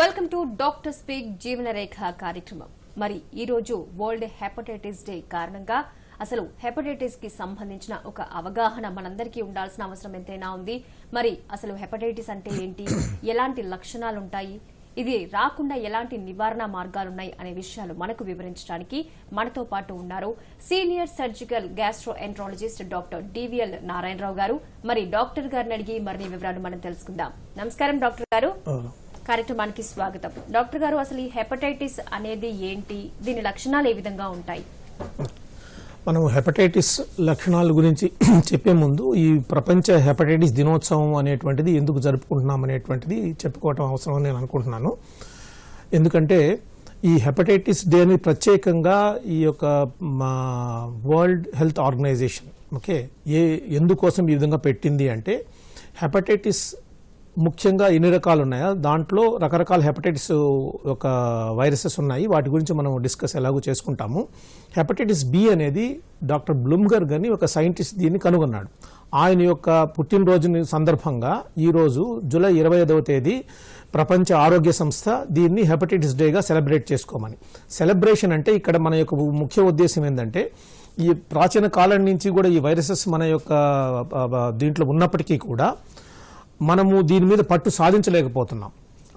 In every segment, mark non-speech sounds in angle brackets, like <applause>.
Welcome to doctor speak Jeevanarekha కార్యక్రమం మరి ఈ రోజు వరల్డ్ హెపటైటిస్ డే కారణంగా అసలు హెపటైటిస్ కి సంబంధించిన ఒక అవగాహన మనందరికీ ఉండాల్సిన అవసరం ఎంతైనా ఉంది మరి అసలు హెపటైటిస్ అంటే ఏంటి ఎలాంటి లక్షణాలు ఉంటాయి ఇది రాకుండా ఎలాంటి నివారణ మార్గాలున్నాయి అనే విషయాలు మనకు వివరించడానికి మనతో పాటు ఉన్నారు senior surgical gastroenterologist doctor DVL Narayanarao garu మరి డాక్టర్ గారిని అడిగి మరిన్ని వివరాలు మనం తెలుసుకుందాం నమస్కారం డాక్టర్ గారు కార్యక్రమానికి స్వాగతం డాక్టర్ గారు అసలు ఈ హెపటైటిస్ అనేది ఏంటి దీని లక్షణాలు ఏ విధంగా ఉంటాయి మనం హెపటైటిస్ లక్షణాల గురించి <clears throat> చెప్పే ముందు ఈ ప్రపంచ హెపటైటిస్ దినోత్సవం అనేటువంటిది ఎందుకు జరుపుకుంటున్నాం అనేటువంటిది చెప్పుకోవటం అవసరం నేను అనుకుంటున్నాను ఎందుకంటే ఈ హెపటైటిస్ డేని ప్రత్యేకంగా ఈ యొక్క మా వరల్డ్ హెల్త్ ఆర్గనైజేషన్ ఓకే ఏ ఎందుకోసం ఈ విధంగా పెట్టింది అంటే హెపటైటిస్ ముఖ్యంగా ఎన్ని రకాలు ఉన్నాయో దాంట్లో రకరకాల హెపటైటిస్ ఒక వైరసెస్ ఉన్నాయి వాటి గురించి మనం డిస్కస్ ఎలాగో చేసుకుంటాము హెపటైటిస్ బి అనేది డాక్టర్ బ్లూమ్గర్ అని ఒక సైంటిస్ట్ దీన్ని కనుగొన్నాడు ఆయన యొక్క పుట్టినరోజుని సందర్భంగా ఈరోజు జూలై ఇరవై ఐదవ తేదీ ప్రపంచ ఆరోగ్య సంస్థ దీన్ని హెపటైటిస్ డేగా సెలబ్రేట్ చేసుకోమని సెలబ్రేషన్ అంటే ఇక్కడ మన యొక్క ముఖ్య ఉద్దేశం ఏంటంటే ఈ ప్రాచీన కాలం నుంచి కూడా ఈ వైరసెస్ మన యొక్క దీంట్లో ఉన్నప్పటికీ కూడా మనము దీని మీద పట్టు సాధించలేకపోతున్నాం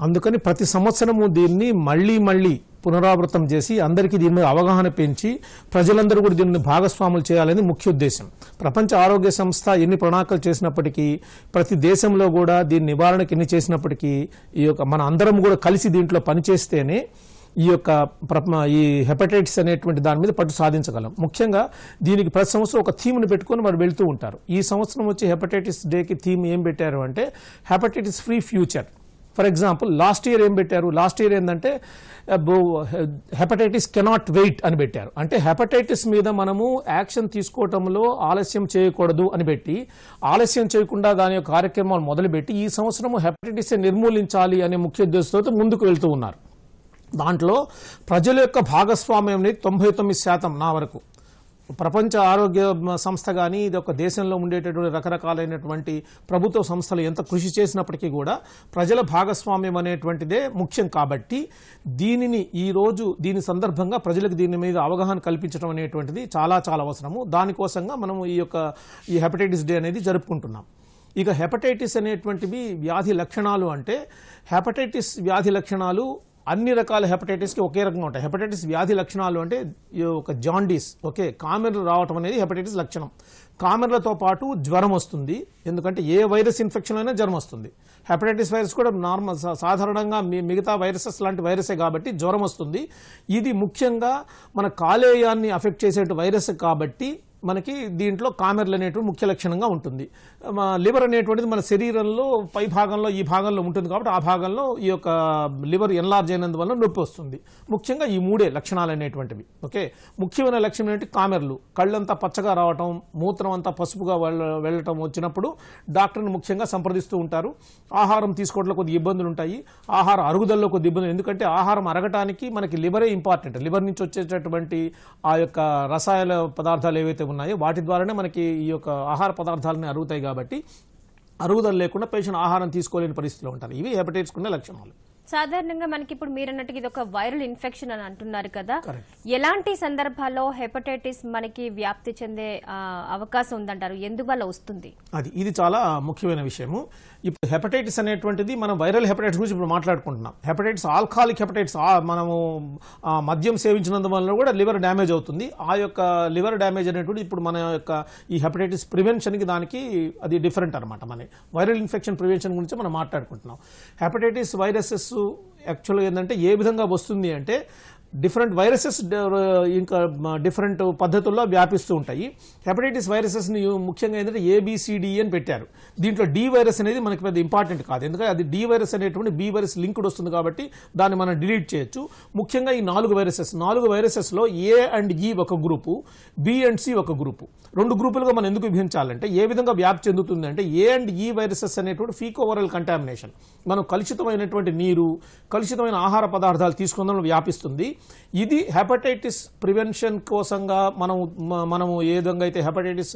అందుకని ప్రతి సంవత్సరము దీన్ని మళ్ళీ మళ్ళీ పునరావృతం చేసి అందరికీ దీని మీద అవగాహన పెంచి ప్రజలందరూ కూడా దీనిని భాగస్వాములు చేయాలని ముఖ్య ఉద్దేశం ప్రపంచ ఆరోగ్య సంస్థ ఎన్ని ప్రణాళికలు చేసినప్పటికీ ప్రతి దేశంలో కూడా దీని నివారణకి ఎన్ని చేసినప్పటికీ ఈ యొక్క మన అందరం కూడా కలిసి దీంట్లో పనిచేస్తేనే ఈ యొక్క ఈ హెపటైటిస్ అనేటువంటి దాని మీద పట్టు సాధించగలం ముఖ్యంగా దీనికి ప్రతి సంవత్సరం ఒక థీమ్ని పెట్టుకుని మరి వెళుతూ ఉంటారు ఈ సంవత్సరం వచ్చి హెపటైటిస్ డేకి థీమ్ ఏం పెట్టారు అంటే hepatitis free future for example last year ఏం పెట్టారు లాస్ట్ ఇయర్ ఏంటంటే హెపటైటిస్ కెనాట్ వెయిట్ అని పెట్టారు అంటే హెపటైటిస్ మీద మనము యాక్షన్ తీసుకోవటంలో ఆలస్యం చేయకూడదు అని పెట్టి ఆలస్యం చేయకుండా దాని కార్యక్రమాలు మొదలుపెట్టి ఈ సంవత్సరము హెపటైటిస్ నిర్మూలించాలి అనే ముఖ్య ఉద్దేశంతో ముందుకు వెళ్తూ ఉన్నారు దాంట్లో ప్రజల యొక్క భాగస్వామ్యం అనేది తొంభై తొమ్మిది శాతం నా వరకు ప్రపంచ ఆరోగ్య సంస్థ కానీ ఇది ఒక దేశంలో ఉండేటటువంటి రకరకాలైనటువంటి ప్రభుత్వ సంస్థలు ఎంత కృషి చేసినప్పటికీ కూడా ప్రజల భాగస్వామ్యం అనేటువంటిదే ముఖ్యం కాబట్టి దీనిని ఈరోజు దీని సందర్భంగా ప్రజలకు దీని మీద అవగాహన కల్పించడం అనేటువంటిది చాలా చాలా అవసరము దానికోసంగా మనం ఈ యొక్క ఈ హెపటైటిస్ డే అనేది జరుపుకుంటున్నాం ఇక హెపటైటిస్ అనేటువంటివి వ్యాధి లక్షణాలు అంటే హెపటైటిస్ వ్యాధి లక్షణాలు అన్ని రకాల హెపటైటిస్కి ఒకే రకంగా ఉంటాయి హెపటైటిస్ వ్యాధి లక్షణాలు అంటే ఒక జాండీస్ ఓకే కామెర్లు రావటం అనేది హెపటైటిస్ లక్షణం కామెర్లతో పాటు జ్వరం వస్తుంది ఎందుకంటే ఏ వైరస్ ఇన్ఫెక్షన్ అయినా జ్వరం వస్తుంది హెపటైటిస్ వైరస్ కూడా నార్మల్ సాధారణంగా మిగతా వైరసెస్ లాంటి వైరసే కాబట్టి జ్వరం వస్తుంది ఇది ముఖ్యంగా మన కాలేయాన్ని అఫెక్ట్ చేసే వైరస్ కాబట్టి మనకి దీంట్లో కామెర్లు అనేటువంటి ముఖ్య లక్షణంగా ఉంటుంది లివర్ అనేటువంటిది మన శరీరంలో పై భాగంలో ఈ భాగంలో ఉంటుంది కాబట్టి ఆ భాగంలో ఈ యొక్క లివర్ ఎన్లార్జ్ అయినందువల్ల నొప్పి వస్తుంది ముఖ్యంగా ఈ మూడే లక్షణాలు అనేటువంటివి ఓకే ముఖ్యమైన లక్షణం ఏంటి కామెర్లు కళ్ళంతా పచ్చగా రావటం మూత్రం అంతా పసుపుగా వెళ్ళటం వచ్చినప్పుడు డాక్టర్ని ముఖ్యంగా సంప్రదిస్తూ ఉంటారు ఆహారం తీసుకోవడంలో కొద్ది ఇబ్బందులు ఉంటాయి ఆహార అరుగుదల్లో కొద్ది ఇబ్బందులు ఎందుకంటే ఆహారం అరగటానికి మనకి లివరే ఇంపార్టెంట్ లివర్ నుంచి వచ్చేటటువంటి ఆ యొక్క రసాయన పదార్థాలు ఏవైతే ఉన్నాయో వాటి ద్వారానే మనకి ఈ యొక్క ఆహార పదార్థాలని అరుగుతాయి కాబట్టి అరుగుదల లేకుండా పేషెంట్ ఆహారం తీసుకోలేని పరిస్థితిలో ఉంటారు ఇవి కొన్ని లక్షణాలు సాధారణంగా మనకి ఇప్పుడు మీరు అన్నట్టు ఇది ఒక వైరల్ ఇన్ఫెక్షన్ అని అంటున్నారు కదా ఎలాంటి సందర్భాల్లో హెపటైటిస్ మనకి వ్యాప్తి చెందే అవకాశం ఉందంటారు ఎందువల్ల వస్తుంది అది ఇది చాలా ముఖ్యమైన విషయము ఇప్పుడు హెపటైటిస్ అనేటువంటిది మనం వైరల్ హెపటైటిస్ గురించి ఇప్పుడు మాట్లాడుకుంటున్నాం హెపటైటిస్ ఆల్కాలిక్ హెపటైటిస్ మనము మద్యం సేవించినందు వల్ల కూడా లివర్ డ్యామేజ్ అవుతుంది ఆ యొక్క లివర్ డ్యామేజ్ అనేటువంటి ఇప్పుడు మన యొక్క ఈ హెపటైటిస్ ప్రివెన్షన్కి దానికి అది డిఫరెంట్ అనమాట మన వైరల్ ఇన్ఫెక్షన్ ప్రివెన్షన్ గురించి మనం మాట్లాడుకుంటున్నాం హెపటైటిస్ వైరసెస్ యాక్చువల్గా ఏంటంటే ఏ విధంగా వస్తుంది అంటే డిఫరెంట్ వైరసెస్ ఇంకా డిఫరెంట్ పద్ధతుల్లో వ్యాపిస్తూ ఉంటాయి హెపటైటిస్ వైరసెస్ని ముఖ్యంగా ఏంటంటే ఏబిసిడి e అని పెట్టారు దీంట్లో డి వైరస్ అనేది మనకి పెద్ద ఇంపార్టెంట్ కాదు ఎందుకంటే అది డి వైరస్ అనేటువంటి బి వైరస్ లింక్డ్ వస్తుంది కాబట్టి దాన్ని మనం డిలీట్ చేయొచ్చు ముఖ్యంగా ఈ నాలుగు వైరసెస్ నాలుగు వైరసెస్లో ఏ అండ్ ఈ e ఒక గ్రూపు బి అండ్ సి ఒక గ్రూపు రెండు గ్రూపులుగా మనం ఎందుకు విభజించాలంటే ఏ విధంగా వ్యాప్తి చెందుతుందంటే A and E e viruses అనేటువంటి ఫీకోవరల్ కంటామినేషన్ మనం కలుషితమైనటువంటి నీరు కలుషితమైన ఆహార పదార్థాలు తీసుకుందాం వ్యాపిస్తుంది ఇది హెపటైటిస్ ప్రివెన్షన్ కోసంగా మనం మనము ఏ విధంగా అయితే హెపటైటిస్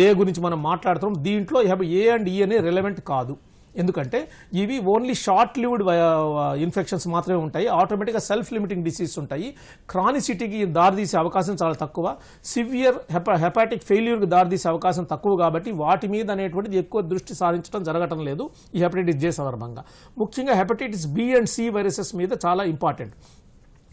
డే గురించి మనం మాట్లాడుతున్నాం దీంట్లో ఏ అండ్ ఈ అనే రిలవెంట్ కాదు ఎందుకంటే ఇవి ఓన్లీ షార్ట్ లివ్డ్ ఇన్ఫెక్షన్స్ మాత్రమే ఉంటాయి ఆటోమేటిక్గా సెల్ఫ్ లిమిటింగ్ డిసీజ్ ఉంటాయి క్రానిసిటీకి దారితీసే అవకాశం చాలా తక్కువ సివియర్ హెప హెపాటిక్ ఫెయిల్యూర్కి దారితీసే అవకాశం తక్కువ కాబట్టి వాటి మీద అనేటువంటిది ఎక్కువ దృష్టి సాధించడం జరగటం లేదు ఈ హెపటైటిస్ జే సందర్భంగా ముఖ్యంగా hepatitis B and C viruses మీద చాలా ఇంపార్టెంట్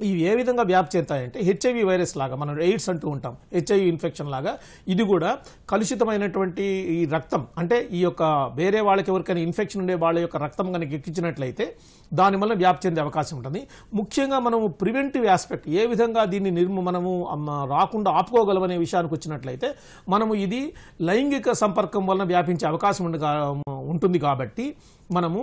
ఇవి ఏ విధంగా వ్యాప్ చేస్తాయంటే హెచ్ఐవి వైరస్ లాగా మనం ఎయిడ్స్ అంటూ ఉంటాం హెచ్ఐవి ఇన్ఫెక్షన్ లాగా ఇది కూడా కలుషితమైనటువంటి ఈ రక్తం అంటే ఈ యొక్క వేరే వాళ్ళకి ఎవరికైనా ఇన్ఫెక్షన్ ఉండే వాళ్ళ యొక్క రక్తం కనుక ఎక్కించినట్లయితే దానివల్ల వ్యాప్తి చెందే అవకాశం ఉంటుంది ముఖ్యంగా మనము ప్రివెంటివ్ ఆస్పెక్ట్ ఏ విధంగా దీన్ని నిర్మ మనము రాకుండా ఆపుకోగలమనే విషయానికి వచ్చినట్లయితే మనము ఇది లైంగిక సంపర్కం వలన వ్యాపించే అవకాశం ఉంటుంది కాబట్టి మనము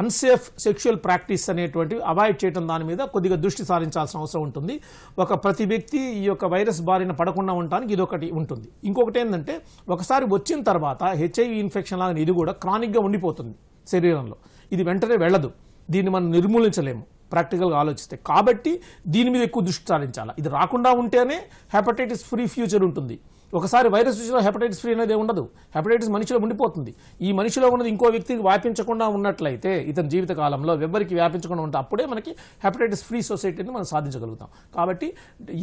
అన్సేఫ్ సెక్షువల్ ప్రాక్టీస్ అనేటువంటివి అవాయిడ్ చేయడం దాని మీద కొద్దిగా దృష్టి సారించాల్సిన అవసరం ఉంటుంది ఒక ప్రతి వ్యక్తి ఈ యొక్క వైరస్ బారిన పడకుండా ఉండడానికి ఇది ఒకటి ఉంటుంది ఇంకొకటి ఏంటంటే ఒకసారి వచ్చిన తర్వాత హెచ్ఐవి ఇన్ఫెక్షన్ లాగా ఇది కూడా క్రానిక్గా ఉండిపోతుంది శరీరంలో ఇది వెంటనే వెళ్ళదు దీన్ని మనం నిర్మూలించలేము ప్రాక్టికల్గా ఆలోచిస్తే కాబట్టి దీని మీద ఎక్కువ దృష్టి సారించాలి ఇది రాకుండా ఉంటేనే హెపటైటిస్ ఫ్రీ ఫ్యూచర్ ఉంటుంది ఒకసారి వైరస్ చూసినా హెపటైటిస్ ఫ్రీ అనేది ఉండదు హెపటైటిస్ మనిషిలో ఉండిపోతుంది ఈ మనిషిలో ఉన్నది ఇంకో వ్యక్తికి వ్యాపించకుండా ఉన్నట్లయితే ఇతని జీవిత కాలంలో ఎవ్వరికి వ్యాపించకుండా ఉంటే అప్పుడే మనకి హెపటైటిస్ ఫ్రీ సొసైటీని మనం సాధించగలుగుతాం కాబట్టి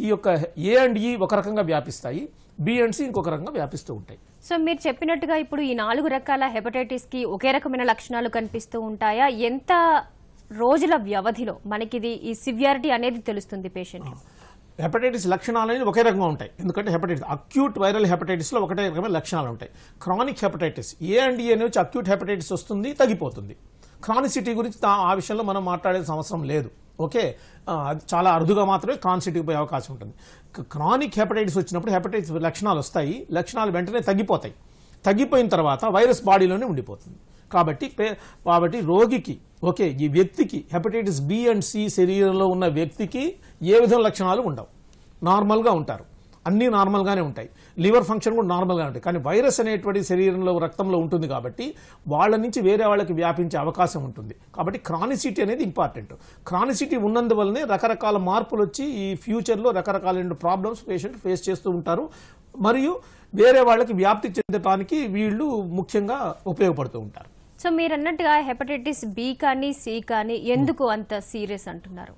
ఈ యొక్క ఏ అండ్ ఈ ఒక రకంగా వ్యాపిస్తాయి బి అండ్ సి ఇంకొక రకంగా వ్యాపిస్తూ ఉంటాయి సో మీరు చెప్పినట్టుగా ఇప్పుడు ఈ నాలుగు రకాల హెపటైటిస్కి ఒకే రకమైన లక్షణాలు కనిపిస్తూ ఉంటాయా ఎంత రోజుల వ్యవధిలో మనకిది ఈ సివియారిటీ అనేది తెలుస్తుంది పేషెంట్ హెపటైటిస్ లక్షణాలు అనేది ఒకే రకంగా ఉంటాయి ఎందుకంటే హెపటైటిస్ అక్యూట్ వైరల్ హెపటైటిస్లో ఒకటే రకమైన లక్షణాలు ఉంటాయి chronic hepatitis A and A వచ్చి అక్యూట్ హెపటైటిస్ వస్తుంది తగ్గిపోతుంది క్రానిసిటీ గురించి ఆ విషయంలో మనం మాట్లాడే అవసరం లేదు ఓకే చాలా అరుదుగా మాత్రమే క్రాన్సిటీ పోయే అవకాశం ఉంటుంది క్రానిక్ హెపటైటిస్ వచ్చినప్పుడు హెపటైటిస్ లక్షణాలు వస్తాయి లక్షణాలు వెంటనే తగ్గిపోతాయి తగ్గిపోయిన తర్వాత వైరస్ బాడీలోనే ఉండిపోతుంది కాబట్టి కాబట్టి రోగికి ఓకే ఈ వ్యక్తికి హెపటైటిస్ బి అండ్ సి శరీరంలో ఉన్న వ్యక్తికి ఏ విధంగా లక్షణాలు ఉండవు నార్మల్గా ఉంటారు అన్నీ నార్మల్గానే ఉంటాయి లివర్ ఫంక్షన్ కూడా నార్మల్గా ఉంటాయి కానీ వైరస్ అనేటువంటి శరీరంలో రక్తంలో ఉంటుంది కాబట్టి వాళ్ళ నుంచి వేరే వాళ్ళకి వ్యాపించే అవకాశం ఉంటుంది కాబట్టి క్రానిసిటీ అనేది ఇంపార్టెంట్ క్రానిసిటీ ఉన్నందువల్లనే రకరకాల మార్పులు వచ్చి ఈ ఫ్యూచర్లో రకరకాలైన ప్రాబ్లమ్స్ పేషెంట్ ఫేస్ చేస్తూ ఉంటారు మరియు వేరే వాళ్ళకి వ్యాప్తి చెందటానికి వీళ్ళు ముఖ్యంగా ఉపయోగపడుతూ ఉంటారు సో మీరు అన్నట్టుగా హెపటైటిస్ బి కానీ సి కానీ ఎందుకు అంత సీరియస్ అంటున్నారు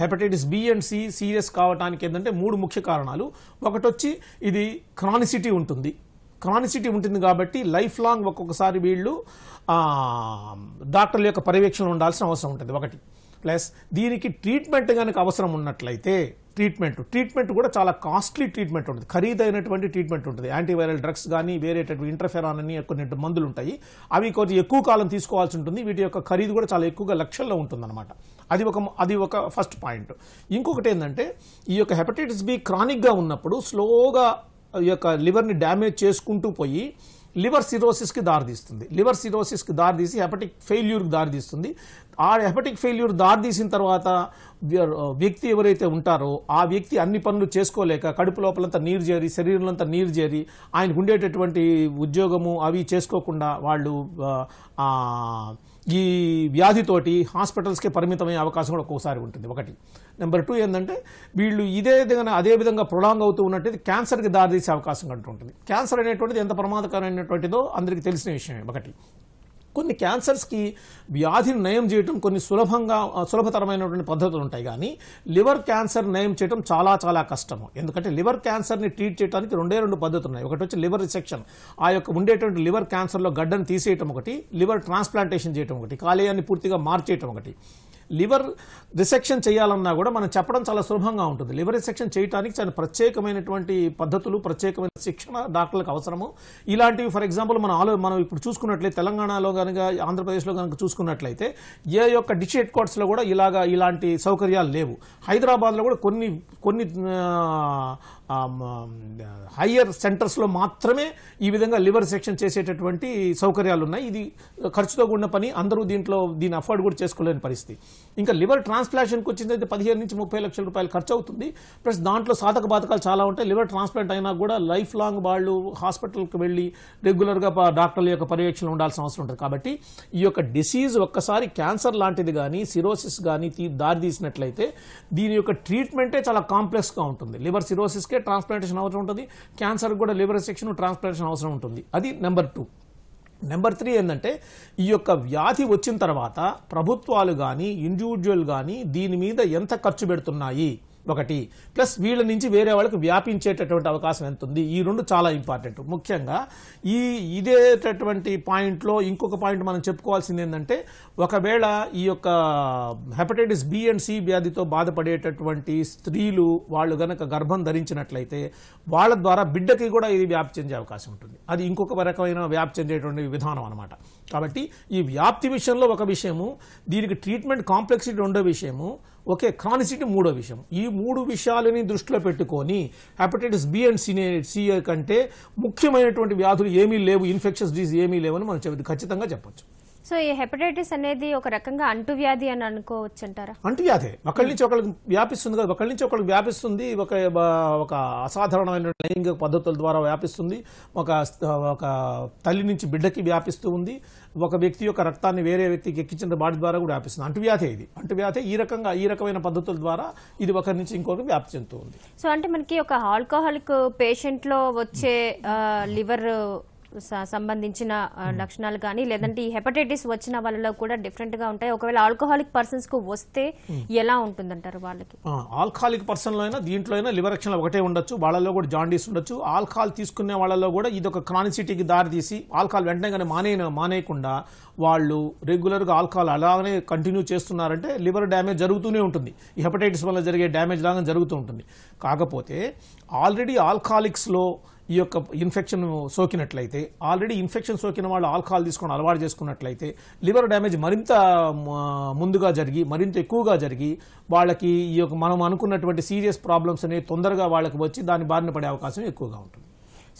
hepatitis B and C serious కావడానికి ఏంటంటే మూడు ముఖ్య కారణాలు ఒకటొచ్చి ఇది క్రానిసిటీ ఉంటుంది క్రానిసిటీ ఉంటుంది కాబట్టి లైఫ్ లాంగ్ ఒక్కొక్కసారి వీళ్ళు డాక్టర్ల యొక్క పర్యవేక్షణ ఉండాల్సిన అవసరం ఉంటుంది ఒకటి ప్లస్ దీనికి ట్రీట్మెంట్ కనుక అవసరం ఉన్నట్లయితే ట్రీట్మెంట్ ట్రీట్మెంట్ కూడా చాలా కాస్ట్లీ ట్రీట్మెంట్ ఉంటుంది ఖరీదైనటువంటి ట్రీట్మెంట్ ఉంటుంది యాంటీవైరల్ డ్రగ్స్ కానీ వేరే ఇంటర్ఫెరాన్ అని కొన్ని మందులు ఉంటాయి అవి కొంచెం ఎక్కువ కాలం తీసుకోవాల్సి ఉంటుంది వీటి యొక్క ఖరీదు కూడా చాలా ఎక్కువగా లక్షల్లో ఉంటుంది అది ఒక అది ఒక ఫస్ట్ పాయింట్ ఇంకొకటి ఏంటంటే ఈ యొక్క హెపటైటిస్ బి క్రానిక్గా ఉన్నప్పుడు స్లోగా ఈ యొక్క లివర్ని డ్యామేజ్ చేసుకుంటూ పోయి లివర్ సిరోసిస్కి దారితీస్తుంది లివర్ సిరోసిస్కి దారితీసి హెపటిక్ ఫెయిల్యూర్కి దారితీస్తుంది ఆ హెపటిక్ ఫెయిల్యూర్ దారితీసిన తర్వాత వ్యక్తి ఎవరైతే ఉంటారో ఆ వ్యక్తి అన్ని పనులు చేసుకోలేక కడుపు లోపలంతా నీరు చేరి శరీరంలో అంతా నీరు చేరి ఆయనకు ఉండేటటువంటి ఉద్యోగము అవి చేసుకోకుండా వాళ్ళు ఈ వ్యాధితోటి హాస్పిటల్స్కే పరిమితమయ్యే అవకాశం కూడా ఒక్కోసారి ఉంటుంది ఒకటి నెంబర్ టూ ఏంటంటే వీళ్ళు ఇదే విధంగా అదే విధంగా ప్రొలాంగ్ అవుతూ ఉన్నట్టు క్యాన్సర్కి దారితీసే అవకాశం కంటూ ఉంటుంది క్యాన్సర్ అనేటువంటిది ఎంత ప్రమాదకరమైనటువంటిదో అందరికీ తెలిసిన విషయమే ఒకటి కొన్ని క్యాన్సర్స్కి వ్యాధిని నయం చేయటం కొన్ని సులభంగా సులభతరమైనటువంటి పద్ధతులు ఉంటాయి కానీ లివర్ క్యాన్సర్ నయం చేయడం చాలా చాలా కష్టము ఎందుకంటే లివర్ క్యాన్సర్ని ట్రీట్ చేయడానికి రెండే రెండు పద్ధతులు ఉన్నాయి ఒకటి వచ్చి లివర్ రిసెక్షన్ ఆ యొక్క ఉండేటువంటి లివర్ క్యాన్సర్లో గడ్డను తీసేయటం ఒకటి లివర్ ట్రాన్స్ప్లాంటేషన్ చేయటం ఒకటి కాలేయాన్ని పూర్తిగా మార్చేయటం ఒకటి లివర్ రిసెక్షన్ చేయాలన్నా కూడా మనం చెప్పడం చాలా సులభంగా ఉంటుంది లివర్ రిసెక్షన్ చేయడానికి చాలా ప్రత్యేకమైనటువంటి పద్ధతులు ప్రత్యేకమైన శిక్షణ డాక్టర్లకు అవసరము ఇలాంటివి ఫర్ ఎగ్జాంపుల్ మనం ఆలో మనం ఇప్పుడు చూసుకున్నట్లయితే తెలంగాణలో కనుక ఆంధ్రప్రదేశ్లో కనుక చూసుకున్నట్లయితే ఏ యొక్క డిష్ హెడ్ క్వార్టర్స్లో కూడా ఇలాగా ఇలాంటి సౌకర్యాలు లేవు హైదరాబాద్లో కూడా కొన్ని కొన్ని హయ్యర్ సెంటర్స్లో మాత్రమే ఈ విధంగా లివర్ సెక్షన్ చేసేటటువంటి సౌకర్యాలు ఉన్నాయి ఇది ఖర్చుతో కూడిన పని అందరూ దీంట్లో దీన్ని అఫోర్డ్ కూడా చేసుకోలేని పరిస్థితి ఇంకా లివర్ ట్రాన్స్ప్లాంటేషన్కి వచ్చిందైతే పదిహేను నుంచి ముప్పై లక్షల రూపాయలు ఖర్చు అవుతుంది ప్లస్ దాంట్లో సాధక బాధకాలు చాలా ఉంటాయి లివర్ ట్రాన్స్ప్లాంట్ అయినా కూడా లైఫ్ లాంగ్ వాళ్ళు హాస్పిటల్కి వెళ్ళి రెగ్యులర్గా డాక్టర్ల యొక్క పర్యవేక్షణ ఉండాల్సిన అవసరం ఉంటుంది కాబట్టి ఈ యొక్క డిసీజ్ ఒక్కసారి క్యాన్సర్ లాంటిది కానీ సిరోసిస్ కానీ దారి తీసినట్లయితే దీని యొక్క ట్రీట్మెంటే చాలా కాంప్లెక్స్గా ఉంటుంది లివర్ సిరోసిస్కే లివర్కే ట్రాన్స్ప్లాంటేషన్ అవసరం ఉంటుంది క్యాన్సర్ కూడా లివర్ సెక్షన్ ట్రాన్స్ప్లాంటేషన్ అవసరం ఉంటుంది అది నెంబర్ టూ నెంబర్ త్రీ ఏంటంటే ఈ యొక్క వ్యాధి వచ్చిన తర్వాత ప్రభుత్వాలు కానీ ఇండివిజువల్ కానీ దీని మీద ఎంత ఖర్చు పెడుతున్నాయి ఒకటి ప్లస్ వీళ్ళ నుంచి వేరే వాళ్ళకి వ్యాపించేటటువంటి అవకాశం ఎంత ఉంది ఈ రెండు చాలా ఇంపార్టెంట్ ముఖ్యంగా ఈ ఇదేటటువంటి పాయింట్లో ఇంకొక పాయింట్ మనం చెప్పుకోవాల్సింది ఏంటంటే ఒకవేళ ఈ యొక్క హెపటైటిస్ బి అండ్ సి వ్యాధితో బాధపడేటటువంటి స్త్రీలు వాళ్ళు గనక గర్భం ధరించినట్లయితే వాళ్ళ ద్వారా బిడ్డకి కూడా ఇది వ్యాప్తి చెందే అవకాశం ఉంటుంది అది ఇంకొక రకమైన వ్యాప్తి చెందేటువంటి విధానం అనమాట కాబట్టి ఈ వ్యాప్తి విషయంలో ఒక విషయము దీనికి ట్రీట్మెంట్ కాంప్లెక్సిటీ రెండో విషయము ఒకే క్రానిసిటీ మూడో విషయం ఈ మూడు విషయాలని దృష్టిలో పెట్టుకొని హెపటైటిస్ బి అండ్ సినే సి కంటే ముఖ్యమైనటువంటి వ్యాధులు ఏమీ లేవు ఇన్ఫెక్షన్స్ డిజీజ్ ఏమీ లేవని మనం ఖచ్చితంగా చెప్పచ్చు సో ఈ హెపటైటిస్ అనేది ఒక రకంగా అంటువ్యాధి అని అనుకోవచ్చు అంటారా అంటువ్యాధి ఒకళ్ళ నుంచి ఒకళ్ళకి వ్యాపిస్తుంది కదా ఒకళ్ళ నుంచి ఒకళ్ళకి వ్యాపిస్తుంది ఒక ఒక అసాధారణమైన లైంగిక పద్ధతుల ద్వారా వ్యాపిస్తుంది ఒక ఒక తల్లి నుంచి బిడ్డకి వ్యాపిస్తూ ఉంది ఒక వ్యక్తి యొక్క రక్తాన్ని వేరే వ్యక్తికి ఎక్కించిన బాడీ ద్వారా కూడా వ్యాపిస్తుంది అంటువ్యాధి ఇది అంటువ్యాధి ఈ రకంగా ఈ రకమైన పద్ధతుల ద్వారా ఇది ఒకరి నుంచి ఇంకొకరికి వ్యాప్తి చెందుతుంది సో అంటే మనకి ఒక ఆల్కహాలిక్ పేషెంట్లో వచ్చే లివర్ సంబంధించిన hmm. లక్షణాలు కానీ hmm. లేదంటే ఈ హెపటైటిస్ వచ్చిన వాళ్ళలో కూడా డిఫరెంట్ గా ఉంటాయి ఒకవేళ ఆల్కహాలిక్ పర్సన్స్ కు వస్తే hmm. ఎలా ఉంటుందంటారు వాళ్ళకి ఆల్కహాలిక్ పర్సన్ లో అయినా దీంట్లో అయినా లివర్ లక్షణాలు ఒకటే ఉండొచ్చు వాళ్ళలో కూడా జాండీస్ ఉండొచ్చు ఆల్కహాల్ తీసుకునే వాళ్ళలో కూడా ఇది ఒక క్రానిసిటీకి దారి తీసి ఆల్కహాల్ వెంటనే కానీ మానే మానేయకుండా వాళ్ళు రెగ్యులర్గా ఆల్కహాల్ అలాగనే కంటిన్యూ చేస్తున్నారంటే లివర్ డ్యామేజ్ జరుగుతూనే ఉంటుంది ఈ హెపటైటిస్ వల్ల జరిగే డ్యామేజ్ లాగా జరుగుతూ ఉంటుంది కాకపోతే ఆల్రెడీ ఆల్కహాలిక్స్లో ఈ యొక్క ఇన్ఫెక్షన్ సోకినట్లయితే ఆల్రెడీ ఇన్ఫెక్షన్ సోకిన వాళ్ళు ఆల్కహాల్ తీసుకొని అలవాటు చేసుకున్నట్లయితే లివర్ డ్యామేజ్ మరింత ముందుగా జరిగి మరింత ఎక్కువగా జరిగి వాళ్ళకి ఈ యొక్క మనం అనుకున్నటువంటి సీరియస్ ప్రాబ్లమ్స్ అనేవి తొందరగా వాళ్ళకి వచ్చి దాని బారిన పడే అవకాశం ఎక్కువగా ఉంటుంది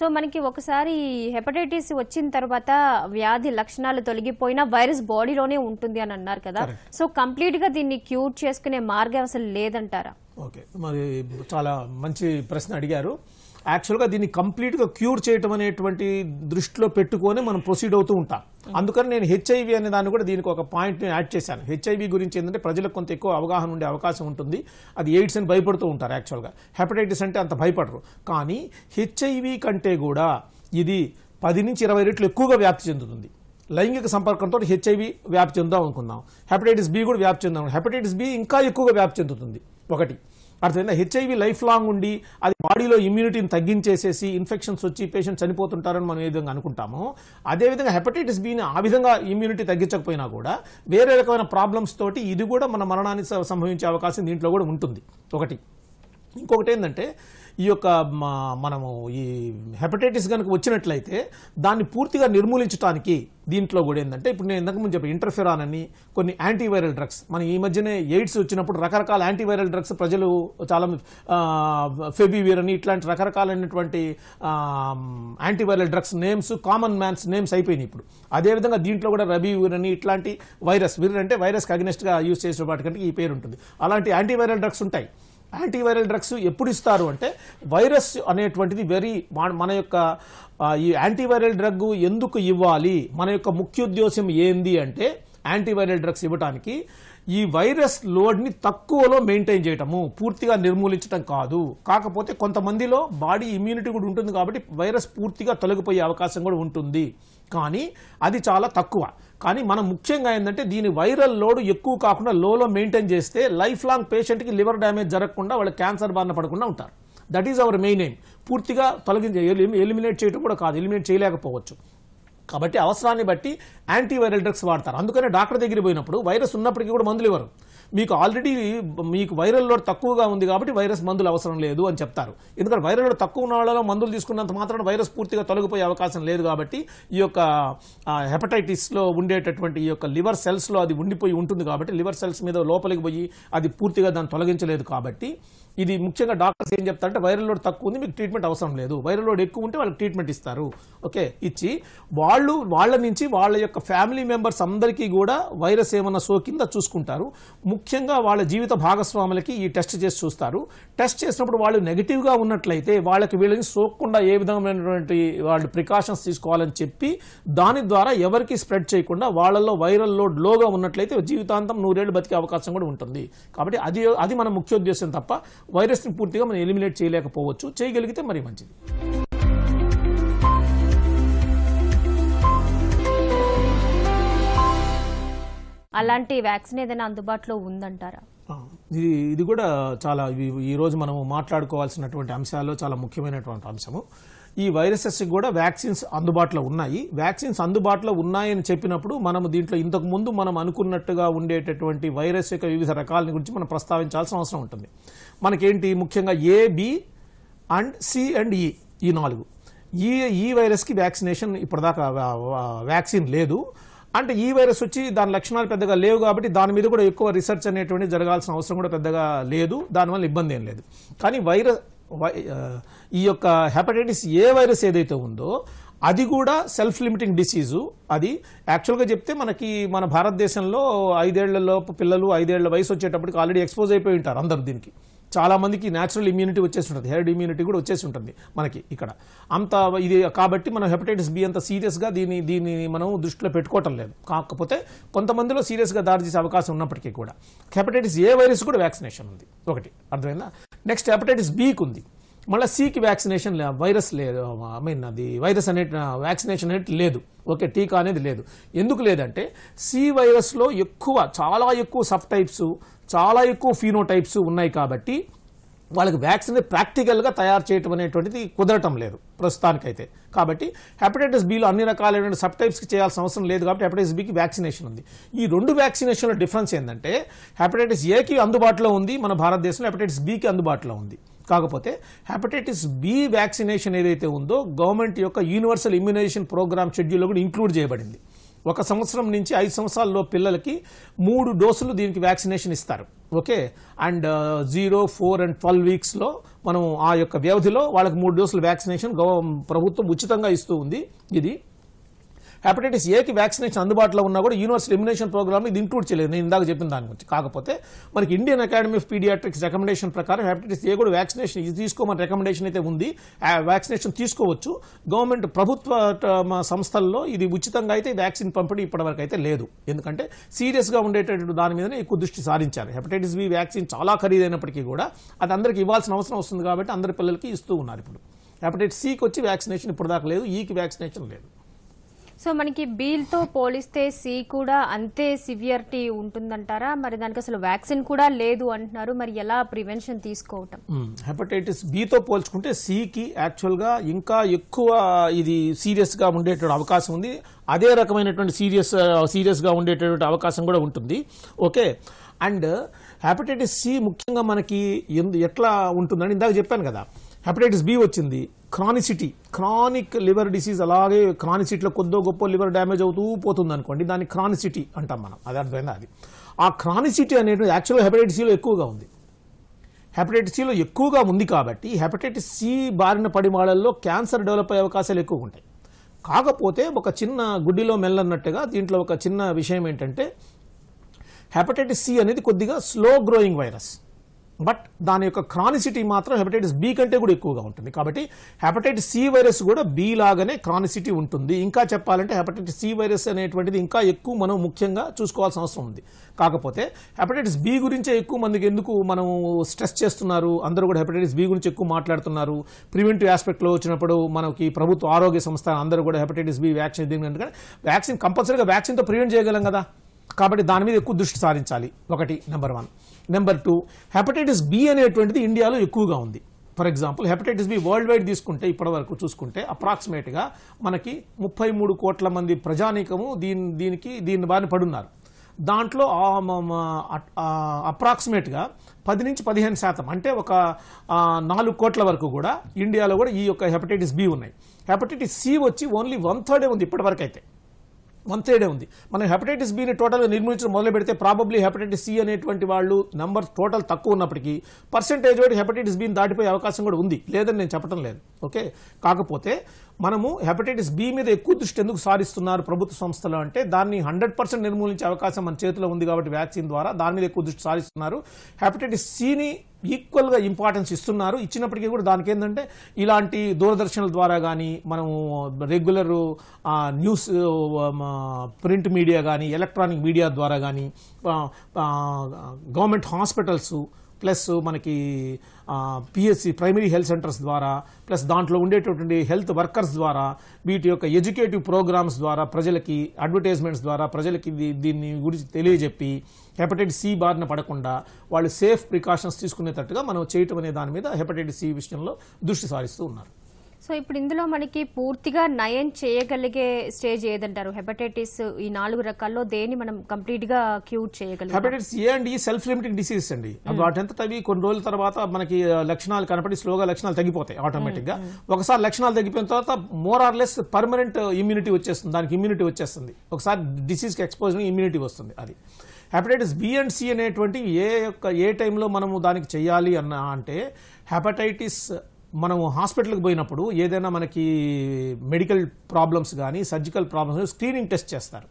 సో మనకి ఒకసారి హెపటైటిస్ వచ్చిన తర్వాత వ్యాధి లక్షణాలు తొలగిపోయినా వైరస్ బాడీలోనే ఉంటుంది అని అన్నారు కదా సో కంప్లీట్ గా దీన్ని క్యూర్ చేసుకునే మార్గం అసలు లేదంటారా ఓకే మరి చాలా మంచి ప్రశ్న అడిగారు యాక్చువల్గా దీన్ని కంప్లీట్గా క్యూర్ చేయటం అనేటువంటి దృష్టిలో పెట్టుకొని మనం ప్రొసీడ్ అవుతూ ఉంటాం అందుకని నేను హెచ్ఐవి అనే దాన్ని కూడా దీనికి ఒక పాయింట్ నేను యాడ్ చేశాను హెచ్ఐవి గురించి ఏంటంటే ప్రజలకు కొంత ఎక్కువ అవగాహన ఉండే అవకాశం ఉంటుంది అది ఎయిడ్స్ అని భయపడుతూ ఉంటారు యాక్చువల్గా హెపటైటిస్ అంటే అంత భయపడరు కానీ హెచ్ఐవి కంటే కూడా ఇది పది నుంచి ఇరవై రెట్లు ఎక్కువగా వ్యాప్తి చెందుతుంది లైంగిక సంపర్కంతో హెచ్ఐవి వ్యాప్తి చెందాం అనుకుందాం హెపటైటిస్ బి కూడా వ్యాప్తి చెందాం హెపటైటిస్ బి ఇంకా ఎక్కువగా వ్యాప్తి చెందుతుంది ఒకటి అర్థమైందా హెచ్ఐవి లైఫ్ లాంగ్ ఉండి అది బాడీలో ఇమ్యూనిటీని తగ్గించేసేసి ఇన్ఫెక్షన్స్ వచ్చి పేషెంట్ చనిపోతుంటారని మనం ఏ విధంగా అనుకుంటామో అదేవిధంగా హెపటైటిస్ బిని ఆ విధంగా ఇమ్యూనిటీ తగ్గించకపోయినా కూడా వేరే రకమైన ప్రాబ్లమ్స్ తోటి ఇది కూడా మన మరణాన్ని సంభవించే అవకాశం దీంట్లో కూడా ఉంటుంది ఒకటి ఇంకొకటి ఏంటంటే ఈ యొక్క మనము ఈ హెపటైటిస్ కనుక వచ్చినట్లయితే దాన్ని పూర్తిగా నిర్మూలించడానికి దీంట్లో కూడా ఏంటంటే ఇప్పుడు నేను ఇంతకుముందు చెప్పి ఇంటర్ఫెరాన్ అని కొన్ని యాంటీవైరల్ డ్రగ్స్ మన ఈ మధ్యనే ఎయిడ్స్ వచ్చినప్పుడు రకరకాల యాంటీవైరల్ డ్రగ్స్ ప్రజలు చాలా ఫెబివీర్ అని ఇట్లాంటి రకరకాలైనటువంటి antiviral drugs names common man's names అయిపోయినాయి ఇప్పుడు అదేవిధంగా దీంట్లో కూడా రబీవీర్ అని ఇట్లాంటి వైరస్ వీర్ అంటే వైరస్కి అగ్నెస్ట్గా యూజ్ చేసే వాటికంటే ఈ పేరు ఉంటుంది అలాంటి యాంటీవైరల్ డ్రగ్స్ ఉంటాయి యాంటీవైరల్ డ్రగ్స్ ఎప్పుడు ఇస్తారు అంటే వైరస్ అనేటువంటిది వెరీ మన యొక్క ఈ యాంటీవైరల్ డ్రగ్ ఎందుకు ఇవ్వాలి మన యొక్క ఉద్దేశం ఏంది అంటే యాంటీవైరల్ డ్రగ్స్ ఇవ్వడానికి ఈ వైరస్ లోడ్ని తక్కువలో మెయింటైన్ చేయటము పూర్తిగా నిర్మూలించడం కాదు కాకపోతే కొంతమందిలో బాడీ ఇమ్యూనిటీ కూడా ఉంటుంది కాబట్టి వైరస్ పూర్తిగా తొలగిపోయే అవకాశం కూడా ఉంటుంది కానీ అది చాలా తక్కువ కానీ మనం ముఖ్యంగా ఏంటంటే దీని వైరల్ లోడ్ ఎక్కువ కాకుండా లోలో మెయింటైన్ చేస్తే లైఫ్ లాంగ్ పేషెంట్కి లివర్ డ్యామేజ్ జరగకుండా వాళ్ళు క్యాన్సర్ బారిన పడకుండా ఉంటారు that is our main aim పూర్తిగా తొలగించే ఎలిమినేట్ చేయడం కూడా కాదు ఎలిమినేట్ చేయలేకపోవచ్చు కాబట్టి అవసరాన్ని బట్టి యాంటీవైరల్ డ్రగ్స్ వాడతారు అందుకనే డాక్టర్ దగ్గర పోయినప్పుడు వైరస్ ఉన్నప్పటికీ కూడా మందులు ఇవ్వరు మీకు ఆల్రెడీ మీకు వైరల్ లోడ్ తక్కువగా ఉంది కాబట్టి వైరస్ మందులు అవసరం లేదు అని చెప్తారు ఎందుకంటే వైరల్ లోడ్ తక్కువ ఉన్న వాళ్ళలో మందులు తీసుకున్నంత మాత్రం వైరస్ పూర్తిగా తొలగిపోయే అవకాశం లేదు కాబట్టి ఈ యొక్క హెపటైటిస్లో ఉండేటటువంటి ఈ యొక్క లివర్ సెల్స్లో అది ఉండిపోయి ఉంటుంది కాబట్టి లివర్ సెల్స్ మీద లోపలికి పోయి అది పూర్తిగా దాన్ని తొలగించలేదు కాబట్టి ఇది ముఖ్యంగా డాక్టర్స్ ఏం చెప్తారంటే వైరల్ లోడ్ తక్కువ ఉంది మీకు ట్రీట్మెంట్ అవసరం లేదు వైరల్ లోడ్ ఎక్కువ ఉంటే వాళ్ళకి ట్రీట్మెంట్ ఇస్తారు ఓకే ఇచ్చి వాళ్ళు వాళ్ళ నుంచి వాళ్ళ యొక్క ఫ్యామిలీ మెంబర్స్ అందరికీ కూడా వైరస్ ఏమన్నా సోకిందా చూసుకుంటారు ముఖ్యంగా వాళ్ళ జీవిత భాగస్వాములకి ఈ టెస్ట్ చేసి చూస్తారు టెస్ట్ చేసినప్పుడు వాళ్ళు నెగిటివ్గా ఉన్నట్లయితే వాళ్ళకి వీళ్ళని సోకకుండా ఏ విధమైనటువంటి వాళ్ళు ప్రికాషన్స్ తీసుకోవాలని చెప్పి దాని ద్వారా ఎవరికి స్ప్రెడ్ చేయకుండా వాళ్ళల్లో వైరల్ లోడ్ లోగా ఉన్నట్లయితే జీవితాంతం నూరేళ్లు బతికే అవకాశం కూడా ఉంటుంది కాబట్టి అది అది మన ముఖ్యోద్దేశం తప్ప వైరస్ని పూర్తిగా మనం ఎలిమినేట్ చేయలేకపోవచ్చు చేయగలిగితే మరి మంచిది అలాంటి వ్యాక్సిన్ ఏదైనా అందుబాటులో ఉందంటారా ఇది ఇది కూడా చాలా ఈరోజు మనము మాట్లాడుకోవాల్సినటువంటి అంశాల్లో చాలా ముఖ్యమైనటువంటి అంశము ఈ వైరసెస్ కూడా వ్యాక్సిన్స్ అందుబాటులో ఉన్నాయి వ్యాక్సిన్స్ అందుబాటులో ఉన్నాయని చెప్పినప్పుడు మనం దీంట్లో ఇంతకు ముందు మనం అనుకున్నట్టుగా ఉండేటటువంటి వైరస్ యొక్క వివిధ రకాల గురించి మనం ప్రస్తావించాల్సిన అవసరం ఉంటుంది మనకేంటి ముఖ్యంగా B and C and E e, ఈ నాలుగు ఈ ఈ వైరస్కి వ్యాక్సినేషన్ ఇప్పటిదాకా వ్యాక్సిన్ లేదు అంటే ఈ వైరస్ వచ్చి దాని లక్షణాలు పెద్దగా లేవు కాబట్టి దాని మీద కూడా ఎక్కువ రీసెర్చ్ అనేటువంటి జరగాల్సిన అవసరం కూడా పెద్దగా లేదు దానివల్ల ఇబ్బంది ఏం లేదు కానీ వైరస్ ఈ యొక్క హెపటైటిస్ ఏ వైరస్ ఏదైతే ఉందో అది కూడా సెల్ఫ్ లిమిటింగ్ డిసీజు అది యాక్చువల్గా చెప్తే మనకి మన భారతదేశంలో ఐదేళ్లలోపు పిల్లలు ఐదేళ్ల వయసు వచ్చేటప్పటికి ఆల్రెడీ ఎక్స్పోజ్ అయిపోయి ఉంటారు అందరు దీనికి చాలా మందికి న్యాచురల్ ఇమ్యూనిటీ వచ్చేసి ఉంటుంది హెర్డ్ ఇమ్యూనిటీ కూడా వచ్చేసి ఉంటుంది మనకి ఇక్కడ అంత ఇది కాబట్టి మనం హెపటైటిస్ బి అంత సీరియస్గా దీన్ని దీన్ని మనం దృష్టిలో పెట్టుకోవటం లేదు కాకపోతే కొంతమందిలో సీరియస్గా దారి చేసే అవకాశం ఉన్నప్పటికీ కూడా హెపటైటిస్ ఏ వైరస్ కూడా వ్యాక్సినేషన్ ఉంది ఒకటి అర్థమైందా నెక్స్ట్ హెపటైటిస్ బీకి ఉంది మళ్ళీ సీకి వ్యాక్సినేషన్ వైరస్ లేదు ఐ మీన్ అది వైరస్ అనే వ్యాక్సినేషన్ అనేది లేదు ఓకే టీకా అనేది లేదు ఎందుకు లేదంటే సి వైరస్లో ఎక్కువ చాలా ఎక్కువ సబ్ టైప్స్ చాలా ఎక్కువ టైప్స్ ఉన్నాయి కాబట్టి వాళ్ళకి వ్యాక్సిన్ ప్రాక్టికల్గా తయారు చేయటం అనేటువంటిది కుదరటం లేదు ప్రస్తుతానికైతే కాబట్టి హెపటైటిస్ బిలో అన్ని రకాలైన సబ్ టైప్స్కి చేయాల్సిన అవసరం లేదు కాబట్టి హెపటైటిస్ బికి వ్యాక్సినేషన్ ఉంది ఈ రెండు వ్యాక్సినేషన్ల డిఫరెన్స్ ఏంటంటే హెపటైటిస్ ఏకి అందుబాటులో ఉంది మన భారతదేశంలో హెపటైటిస్ బికి అందుబాటులో ఉంది కాకపోతే హెపటైటిస్ బి వ్యాక్సినేషన్ ఏదైతే ఉందో గవర్నమెంట్ యొక్క యూనివర్సల్ ఇమ్యునైజేషన్ ప్రోగ్రామ్ షెడ్యూల్లో కూడా ఇంక్లూడ్ చేయబడింది ఒక సంవత్సరం నుంచి ఐదు సంవత్సరాల్లో పిల్లలకి మూడు డోసులు దీనికి వ్యాక్సినేషన్ ఇస్తారు okay and zero four and twelve వీక్స్లో మనం ఆ యొక్క వ్యవధిలో వాళ్ళకి మూడు డోసులు వ్యాక్సినేషన్ ప్రభుత్వం ఉచితంగా ఇస్తూ ఉంది ఇది హెపటైటిస్ ఏకి వ్యాక్సినేషన్ అందుబాటులో ఉన్నా కూడా యూనివర్సల్ ఎలిమినేషన్ ప్రోగ్రామ్ ఇది ఇంక్లూడ్ చేయలేదు నేను ఇందాక చెప్పిన దాని గురించి కాకపోతే మనకి Indian Academy of Paediatrics recommendation ప్రకారం హెపటైటిస్ ఏ కూడా వ్యాక్సినేషన్ ఇది తీసుకోమని రికమెండేషన్ అయితే ఉంది వ్యాక్సినేషన్ తీసుకోవచ్చు గవర్నమెంట్ ప్రభుత్వ సంస్థల్లో ఇది ఉచితంగా అయితే వ్యాక్సిన్ పంపిణీ ఇప్పటివరకు అయితే లేదు ఎందుకంటే సీరియస్గా ఉండేటటువంటి దాని మీదనే ఎక్కువ దృష్టి సారించారు హెపటైటిస్ బి వ్యాక్సిన్ చాలా ఖరీదైనప్పటికీ కూడా అది అందరికీ ఇవ్వాల్సిన అవసరం వస్తుంది కాబట్టి అందరి పిల్లలకి ఇస్తూ ఉన్నారు ఇప్పుడు హెపటైటిస్ సికి వచ్చి వ్యాక్సినేషన్ ఇప్పుడు దాకా లేదు ఈకి e వ్యాక్సినేషన్ లేదు సో మనకి బీల్తో పోలిస్తే సి కూడా అంతే సివియరిటీ ఉంటుందంటారా మరి దానికి అసలు వ్యాక్సిన్ కూడా లేదు అంటున్నారు మరి ఎలా ప్రివెన్షన్ తీసుకోవటం హెపటైటిస్ బితో పోల్చుకుంటే సికి యాక్చువల్గా ఇంకా ఎక్కువ ఇది సీరియస్గా ఉండేటువంటి అవకాశం ఉంది అదే రకమైనటువంటి సీరియస్ సీరియస్గా ఉండేటటువంటి అవకాశం కూడా ఉంటుంది ఓకే అండ్ హెపటైటిస్ సి ముఖ్యంగా మనకి ఎట్లా ఉంటుందని ఇందాక చెప్పాను కదా హెపటైటిస్ బి వచ్చింది క్రానిసిటీ క్రానిక్ లివర్ డిసీజ్ అలాగే క్రానిసిటీలో కొద్దో గొప్ప లివర్ డ్యామేజ్ అవుతూ పోతుంది అనుకోండి దాన్ని క్రానిసిటీ అంటాం మనం అది అర్థమైంది అది ఆ క్రానిసిటీ అనేటువంటి యాక్చువల్గా హెపటైటిస్ సిలో ఎక్కువగా ఉంది హెపటైటిస్ సిలో ఎక్కువగా ఉంది కాబట్టి హెపటైటిస్ సి బారిన పడి వాళ్ళల్లో క్యాన్సర్ డెవలప్ అయ్యే అవకాశాలు ఎక్కువ ఉంటాయి కాకపోతే ఒక చిన్న గుడ్డిలో మెల్లన్నట్టుగా దీంట్లో ఒక చిన్న విషయం ఏంటంటే హెపటైటిస్ సి అనేది కొద్దిగా స్లో గ్రోయింగ్ వైరస్ బట్ దాని యొక్క క్రానిసిటీ మాత్రం హెపటైటిస్ బి కంటే కూడా ఎక్కువగా ఉంటుంది కాబట్టి హెపటైటిస్ సి వైరస్ కూడా బి లాగానే క్రానిసిటీ ఉంటుంది ఇంకా చెప్పాలంటే హెపటైటిస్ సి వైరస్ అనేటువంటిది ఇంకా ఎక్కువ మనం ముఖ్యంగా చూసుకోవాల్సిన అవసరం ఉంది కాకపోతే హెపటైటిస్ బి గురించే ఎక్కువ మందికి ఎందుకు మనం స్ట్రెస్ చేస్తున్నారు అందరూ కూడా హెపటైటిస్ బి గురించి ఎక్కువ మాట్లాడుతున్నారు ప్రివెంటివ్ ఆస్పెక్ట్లో వచ్చినప్పుడు మనకి ప్రభుత్వ ఆరోగ్య సంస్థ అందరూ కూడా హెపటైటిస్ బి వ్యాక్సిన్ దీని వ్యాక్సిన్ కంపల్సరీగా వ్యాక్సిన్తో ప్రివెంట్ చేయగలం కదా కాబట్టి దాని మీద ఎక్కువ దృష్టి సారించాలి ఒకటి number one number two hepatitis B అనేటువంటిది ఇండియాలో ఎక్కువగా ఉంది for example hepatitis B worldwide తీసుకుంటే ఇప్పటి వరకు చూసుకుంటే అప్రాక్సిమేట్గా మనకి ముప్పై మూడు కోట్ల మంది ప్రజానీకము దీని దీనికి దీని బారిన పడున్నారు దాంట్లో అప్రాక్సిమేట్గా పది నుంచి పదిహేను శాతం అంటే ఒక నాలుగు కోట్ల వరకు కూడా ఇండియాలో కూడా ఈ యొక్క హెపటైటిస్ బి ఉన్నాయి హెపటైటిస్ సి వచ్చి ఓన్లీ వన్ థర్డే ఉంది ఇప్పటివరకు అయితే వన్ థర్డే ఉంది మనం హెపటైటిస్ బిని టోటల్గా నిర్మించడం మొదలు పెడితే ప్రాబబ్లీ హెపటైటిస్ సి అనేటువంటి వాళ్ళు నంబర్ టోటల్ తక్కువ ఉన్నప్పటికీ పర్సెంటేజ్ వైట్ హెపటైటిస్ బిని దాటిపోయే అవకాశం కూడా ఉంది లేదని నేను చెప్పడం లేదు ఓకే కాకపోతే మనము హెపటైటిస్ బి మీద ఎక్కువ దృష్టి ఎందుకు సారిస్తున్నారు ప్రభుత్వ సంస్థలు అంటే దాన్ని హండ్రెడ్ పర్సెంట్ నిర్మూలించే అవకాశం మన చేతిలో ఉంది కాబట్టి వ్యాక్సిన్ ద్వారా దాని మీద ఎక్కువ దృష్టి సారిస్తున్నారు హెపటైటిస్ సిని ఈక్వల్గా ఇంపార్టెన్స్ ఇస్తున్నారు ఇచ్చినప్పటికీ కూడా దానికి ఏంటంటే ఇలాంటి దూరదర్శనల ద్వారా కానీ మనము రెగ్యులర్ న్యూస్ ప్రింట్ మీడియా కానీ ఎలక్ట్రానిక్ మీడియా ద్వారా కానీ గవర్నమెంట్ హాస్పిటల్స్ ప్లస్ మనకి పిఎస్సి ప్రైమరీ హెల్త్ సెంటర్స్ ద్వారా ప్లస్ దాంట్లో ఉండేటటువంటి హెల్త్ వర్కర్స్ ద్వారా వీటి యొక్క ఎడ్యుకేటివ్ ప్రోగ్రామ్స్ ద్వారా ప్రజలకి అడ్వర్టైజ్మెంట్స్ ద్వారా ప్రజలకి దీన్ని గురించి తెలియజెప్పి హెపటైటిస్ సి బారిన పడకుండా వాళ్ళు సేఫ్ ప్రికాషన్స్ తీసుకునేటట్టుగా మనం చేయటం అనే దాని మీద హెపటైటిస్ సి విషయంలో దృష్టి సారిస్తూ ఉన్నారు సో ఇప్పుడు ఇందులో మనకి పూర్తిగా నయం చేయగలిగే స్టేజ్ ఏదంటారు హెపటైటిస్ ఈ నాలుగు రకాల్లో దేని మనం కంప్లీట్ గా క్యూర్ చేయగలం హెపటైటిస్ ఏ అండి సెల్ఫ్ లిమిటింగ్ డిసీజ్ అండి ఎంత అవి కొన్ని రోజుల తర్వాత మనకి లక్షణాలు కనపడి స్లోగా లక్షణాలు తగ్గిపోతాయి ఆటోమేటిక్ గా ఒకసారి లక్షణాలు తగ్గిపోయిన తర్వాత more or less permanent immunity వచ్చేస్తుంది దానికి ఇమ్యూనిటీ వచ్చేస్తుంది ఒకసారి డిసీజ్కి ఎక్స్పోజ్ ఇమ్యూనిటీ వస్తుంది అది హెపటైటిస్ బి అండ్ సి అనేటువంటి ఏ యొక్క ఏ టైంలో మనము దానికి చేయాలి అన్న అంటే హెపటైటిస్ మనం హాస్పిటల్కి పోయినప్పుడు ఏదైనా మనకి మెడికల్ ప్రాబ్లమ్స్ కానీ సర్జికల్ ప్రాబ్లమ్స్ స్క్రీనింగ్ టెస్ట్ చేస్తారు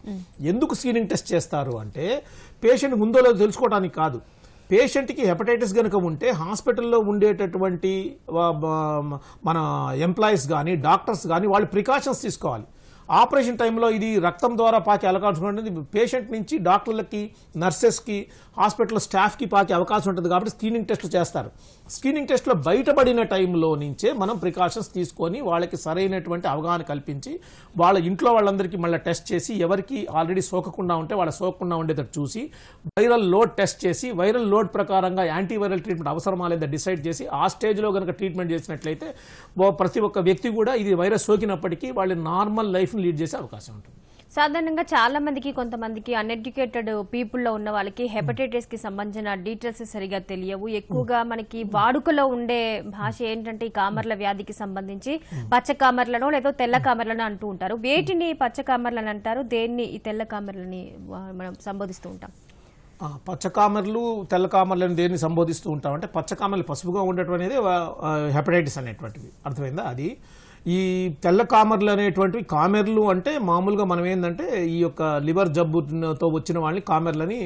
ఎందుకు స్క్రీనింగ్ టెస్ట్ చేస్తారు అంటే పేషెంట్ ముందో లేదో తెలుసుకోవడానికి కాదు పేషెంట్కి హెపటైటిస్ కనుక ఉంటే హాస్పిటల్లో ఉండేటటువంటి మన ఎంప్లాయీస్ కానీ డాక్టర్స్ కానీ వాళ్ళు ప్రికాషన్స్ తీసుకోవాలి ఆపరేషన్ టైంలో ఇది రక్తం ద్వారా పాకి అలకాల్చుకుంటుంది పేషెంట్ నుంచి డాక్టర్లకి నర్సెస్కి హాస్పిటల్ స్టాఫ్కి పాకే అవకాశం ఉంటుంది కాబట్టి స్క్రీనింగ్ టెస్ట్లు చేస్తారు స్క్రీనింగ్ టెస్టులో బయటపడిన టైంలో నుంచే మనం ప్రికాషన్స్ తీసుకొని వాళ్ళకి సరైనటువంటి అవగాహన కల్పించి వాళ్ళ ఇంట్లో వాళ్ళందరికీ మళ్ళీ టెస్ట్ చేసి ఎవరికి ఆల్రెడీ సోకకుండా ఉంటే వాళ్ళ సోకకుండా ఉండేటట్టు చూసి వైరల్ లోడ్ టెస్ట్ చేసి వైరల్ లోడ్ ప్రకారంగా యాంటీవైరల్ ట్రీట్మెంట్ అవసరమా లేదా డిసైడ్ చేసి ఆ స్టేజ్లో కనుక ట్రీట్మెంట్ చేసినట్లయితే ప్రతి ఒక్క వ్యక్తి కూడా ఇది వైరస్ సోకినప్పటికీ వాళ్ళు నార్మల్ లైఫ్ని లీడ్ చేసే అవకాశం ఉంటుంది సాధారణంగా చాలా మందికి కొంతమందికి అన్ఎడ్యుకేటెడ్ పీపుల్లో ఉన్న వాళ్ళకి హెపటైటిస్ కి సంబంధించిన డీటెయిల్స్ సరిగా తెలియవు ఎక్కువగా మనకి వాడుకలో ఉండే భాష ఏంటంటే ఈ కామర్ల వ్యాధికి సంబంధించి పచ్చ కామర్లను లేదా తెల్ల కామర్లను అంటూ ఉంటారు వేటిని పచ్చ కామర్లను అంటారు దేన్ని ఈ తెల్ల కామర్లని మనం సంబోధిస్తూ ఉంటాం పచ్చకామర్లు తెల్లకామర్లను దేన్ని సంబోధిస్తూ ఉంటాం అంటే పచ్చకామర్లు పసుపుగా ఉండటం అనేది హెపటైటిస్ అనేటువంటిది అర్థమైందా అది ఈ తెల్ల కామెర్లు అనేటువంటివి కామెర్లు అంటే మామూలుగా మనం ఏంటంటే ఈ యొక్క లివర్ జబ్బుతో వచ్చిన వాళ్ళని కామెర్లని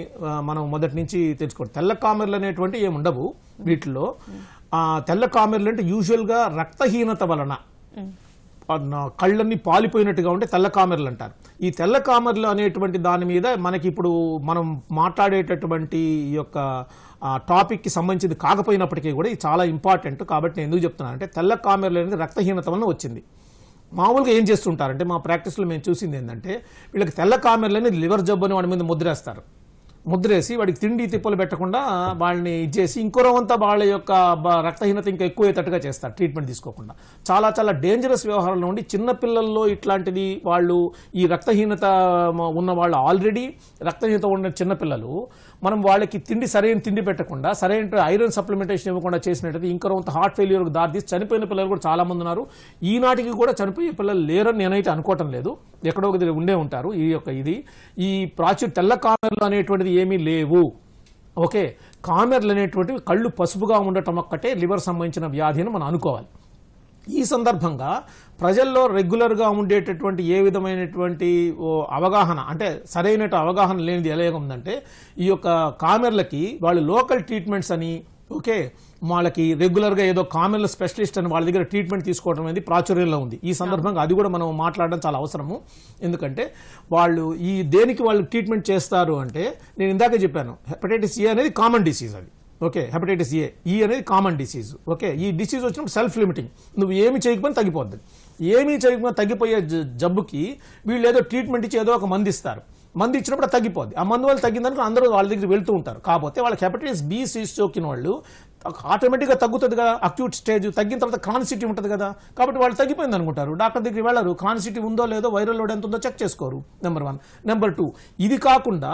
మనం మొదటి నుంచి తెలుసుకోండి తెల్ల కామెర్లు అనేటువంటి ఏమి ఉండవు వీటిలో ఆ తెల్ల కామెర్లు అంటే యూజువల్గా రక్తహీనత వలన కళ్ళన్నీ పాలిపోయినట్టుగా ఉంటే తెల్ల కామెర్లు అంటారు ఈ తెల్ల కామెర్లు అనేటువంటి దాని మీద మనకి ఇప్పుడు మనం మాట్లాడేటటువంటి ఈ యొక్క ఆ టాపిక్కి సంబంధించింది కాకపోయినప్పటికీ కూడా ఇది చాలా ఇంపార్టెంట్ కాబట్టి నేను ఎందుకు చెప్తున్నాను అంటే తెల్ల కామెర్లు అనేది రక్తహీనత వలన వచ్చింది మామూలుగా ఏం చేస్తుంటారంటే మా ప్రాక్టీస్లో మేము చూసింది ఏంటంటే వీళ్ళకి తెల్ల కామెర్లని లివర్ జబ్బు అని వాడి మీద ముద్రేస్తారు ముద్రేసి వాడికి తిండి తిప్పలు పెట్టకుండా వాళ్ళని ఇచ్చేసి ఇంకో రోగంతా వాళ్ళ యొక్క రక్తహీనత ఇంకా ఎక్కువయ్యేటట్టుగా చేస్తారు ట్రీట్మెంట్ తీసుకోకుండా చాలా చాలా డేంజరస్ వ్యవహారాల ఉండి చిన్నపిల్లల్లో ఇట్లాంటిది వాళ్ళు ఈ రక్తహీనత ఉన్న వాళ్ళు ఆల్రెడీ రక్తహీనత ఉన్న చిన్నపిల్లలు మనం వాళ్ళకి తిండి సరైన తిండి పెట్టకుండా సరైన ఐరన్ సప్లిమెంటేషన్ ఇవ్వకుండా చేసినట్టయితే ఇంకా కొంత హార్ట్ ఫెయిల్యూర్కి దారితీసి చనిపోయిన పిల్లలు కూడా చాలా మంది ఉన్నారు ఈనాటికి కూడా చనిపోయే పిల్లలు లేరని నేనైతే అనుకోవటం లేదు ఎక్కడో ఒక ఉండే ఉంటారు ఈ యొక్క ఇది ఈ ప్రాచుర్ తెల్ల కామెర్లు అనేటువంటిది ఏమీ లేవు ఓకే కామెర్లు అనేటువంటివి కళ్ళు పసుపుగా ఉండటం ఒక్కటే లివర్ సంబంధించిన వ్యాధి అని మనం అనుకోవాలి ఈ సందర్భంగా ప్రజల్లో రెగ్యులర్గా ఉండేటటువంటి ఏ విధమైనటువంటి అవగాహన అంటే సరైన అవగాహన లేనిది ఎలా ఉందంటే ఈ యొక్క కామెర్లకి వాళ్ళు లోకల్ ట్రీట్మెంట్స్ అని ఓకే వాళ్ళకి రెగ్యులర్గా ఏదో కామెర్ల స్పెషలిస్ట్ అని వాళ్ళ దగ్గర ట్రీట్మెంట్ తీసుకోవడం అనేది ప్రాచుర్యంలో ఉంది ఈ సందర్భంగా అది కూడా మనం మాట్లాడడం చాలా అవసరము ఎందుకంటే వాళ్ళు ఈ దేనికి వాళ్ళు ట్రీట్మెంట్ చేస్తారు అంటే నేను ఇందాక చెప్పాను హెపటైటిస్ సి అనేది కామన్ డిసీజ్ అది ఓకే హెపటైటిస్ ఏ ఈ అనేది కామన్ డిసీజ్ ఓకే ఈ డిసీజ్ వచ్చినప్పుడు సెల్ఫ్ లిమిటింగ్ నువ్వు ఏమి చేయకపోయినా తగ్గిపోద్ది ఏమీ చేయకుండా తగ్గిపోయే జబ్బుకి వీళ్ళు ఏదో ట్రీట్మెంట్ ఇచ్చి ఏదో ఒక మంది ఇస్తారు మంది ఇచ్చినప్పుడు తగ్గిపోద్ది ఆ మందు వాళ్ళు తగ్గిందనుకో అందరూ వాళ్ళ దగ్గరికి వెళ్తూ ఉంటారు కాకపోతే వాళ్ళకి హెపటైటిస్ బి చోకిన వాళ్ళు ఆటోమేటిక్గా తగ్గుతుంది కదా అక్యూట్ స్టేజ్ తగ్గిన తర్వాత క్రాన్సిటీ ఉంటుంది కదా కాబట్టి వాళ్ళు తగ్గిపోయింది అనుకుంటారు డాక్టర్ దగ్గరికి వెళ్ళరు క్రాన్సిటీ ఉందో లేదో వైరల్ లోడ్ ఎంత ఉందో చెక్ చేసుకోరు నెంబర్ వన్ నెంబర్ టూ ఇది కాకుండా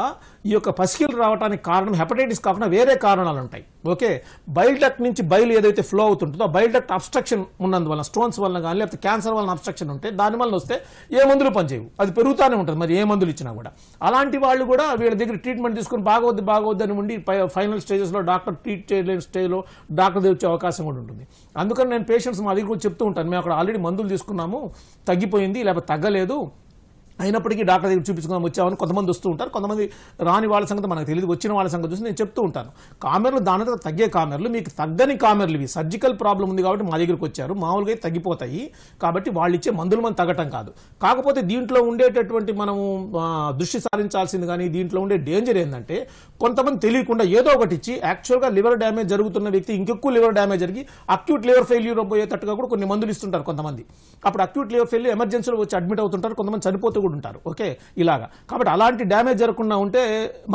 ఈ యొక్క పసికిల్ రావడానికి కారణం హెపటైటిస్ కాకుండా వేరే కారణాలు ఉంటాయి ఓకే బైల్ డక్ట్ నుంచి బయలు ఏదైతే ఫ్లో అవుతుంటుందో బైల్ డక్ట్ అబ్స్ట్రక్షన్ ఉన్నందువల్ల స్టోన్స్ వల్ల కానీ లేకపోతే క్యాన్సర్ వల్ల అబ్స్ట్రక్షన్ ఉంటే దాని వల్ల వస్తే ఏ మందులు పనిచేయవు అది పెరుగుతూనే ఉంటుంది మరి ఏ మందులు ఇచ్చినా కూడా అలాంటి వాళ్ళు కూడా వీళ్ళ దగ్గర ట్రీట్మెంట్ తీసుకుని బాగోద్దు బాగోద్దు అని ఉండి ఫైనల్ స్టేజెస్లో డాక్టర్ ట్రీట్ చేయలేని స్టేజ్లో సమయంలో డాక్టర్ దగ్గర వచ్చే అవకాశం కూడా ఉంటుంది అందుకని నేను పేషెంట్స్ మా దగ్గర కూడా చెప్తూ ఉంటాను మేము అక్కడ ఆల్రెడీ మందులు తీసుకున్నాము తగ్గిపోయింది లేకపోతే తగ్గలేదు అయినప్పటికీ డాక్టర్ దగ్గర చూపించుకుందాం వచ్చామని కొంతమంది వస్తూ ఉంటారు కొంతమంది రాని వాళ్ళ సంగతి మనకు తెలియదు వచ్చిన వాళ్ళ సంగతి చూసి నేను చెప్తూ ఉంటాను కామెర్లు దాని తర్వాత తగ్గే కామెర్లు మీకు తగ్గని కామెర్లు ఇవి సర్జికల్ ప్రాబ్లం ఉంది కాబట్టి మా దగ్గరికి వచ్చారు మామూలుగా తగ్గిపోతాయి కాబట్టి వాళ్ళు ఇచ్చే మందులు మనం తగ్గటం కాదు కాకపోతే దీంట్లో ఉండేటటువంటి మనము దృష్టి సారించాల్సింది కానీ దీంట్లో ఉండే డేంజర్ ఏంటంటే కొంతమంది తెలియకుండా ఏదో ఒకటి ఇచ్చి యాక్చువల్గా లివర్ డ్యామేజ్ జరుగుతున్న వ్యక్తి ఇంకెక్కువ లివర్ డ్యామేజ్ జరిగి అక్యూట్ లివర్ ఫెయిల్యూర్ పోయేటట్టుగా కూడా కొన్ని మందులు ఇస్తుంటారు కొంతమంది అప్పుడు అక్యూట్ లివర్ ఫెయిల్యూర్ ఎమర్జెన్సీలో వచ్చి అడ్మిట్ అవుతుంటారు కొంతమంది చనిపోతూ కూడా ఉంటారు ఓకే ఇలాగా కాబట్టి అలాంటి డ్యామేజ్ జరగకుండా ఉంటే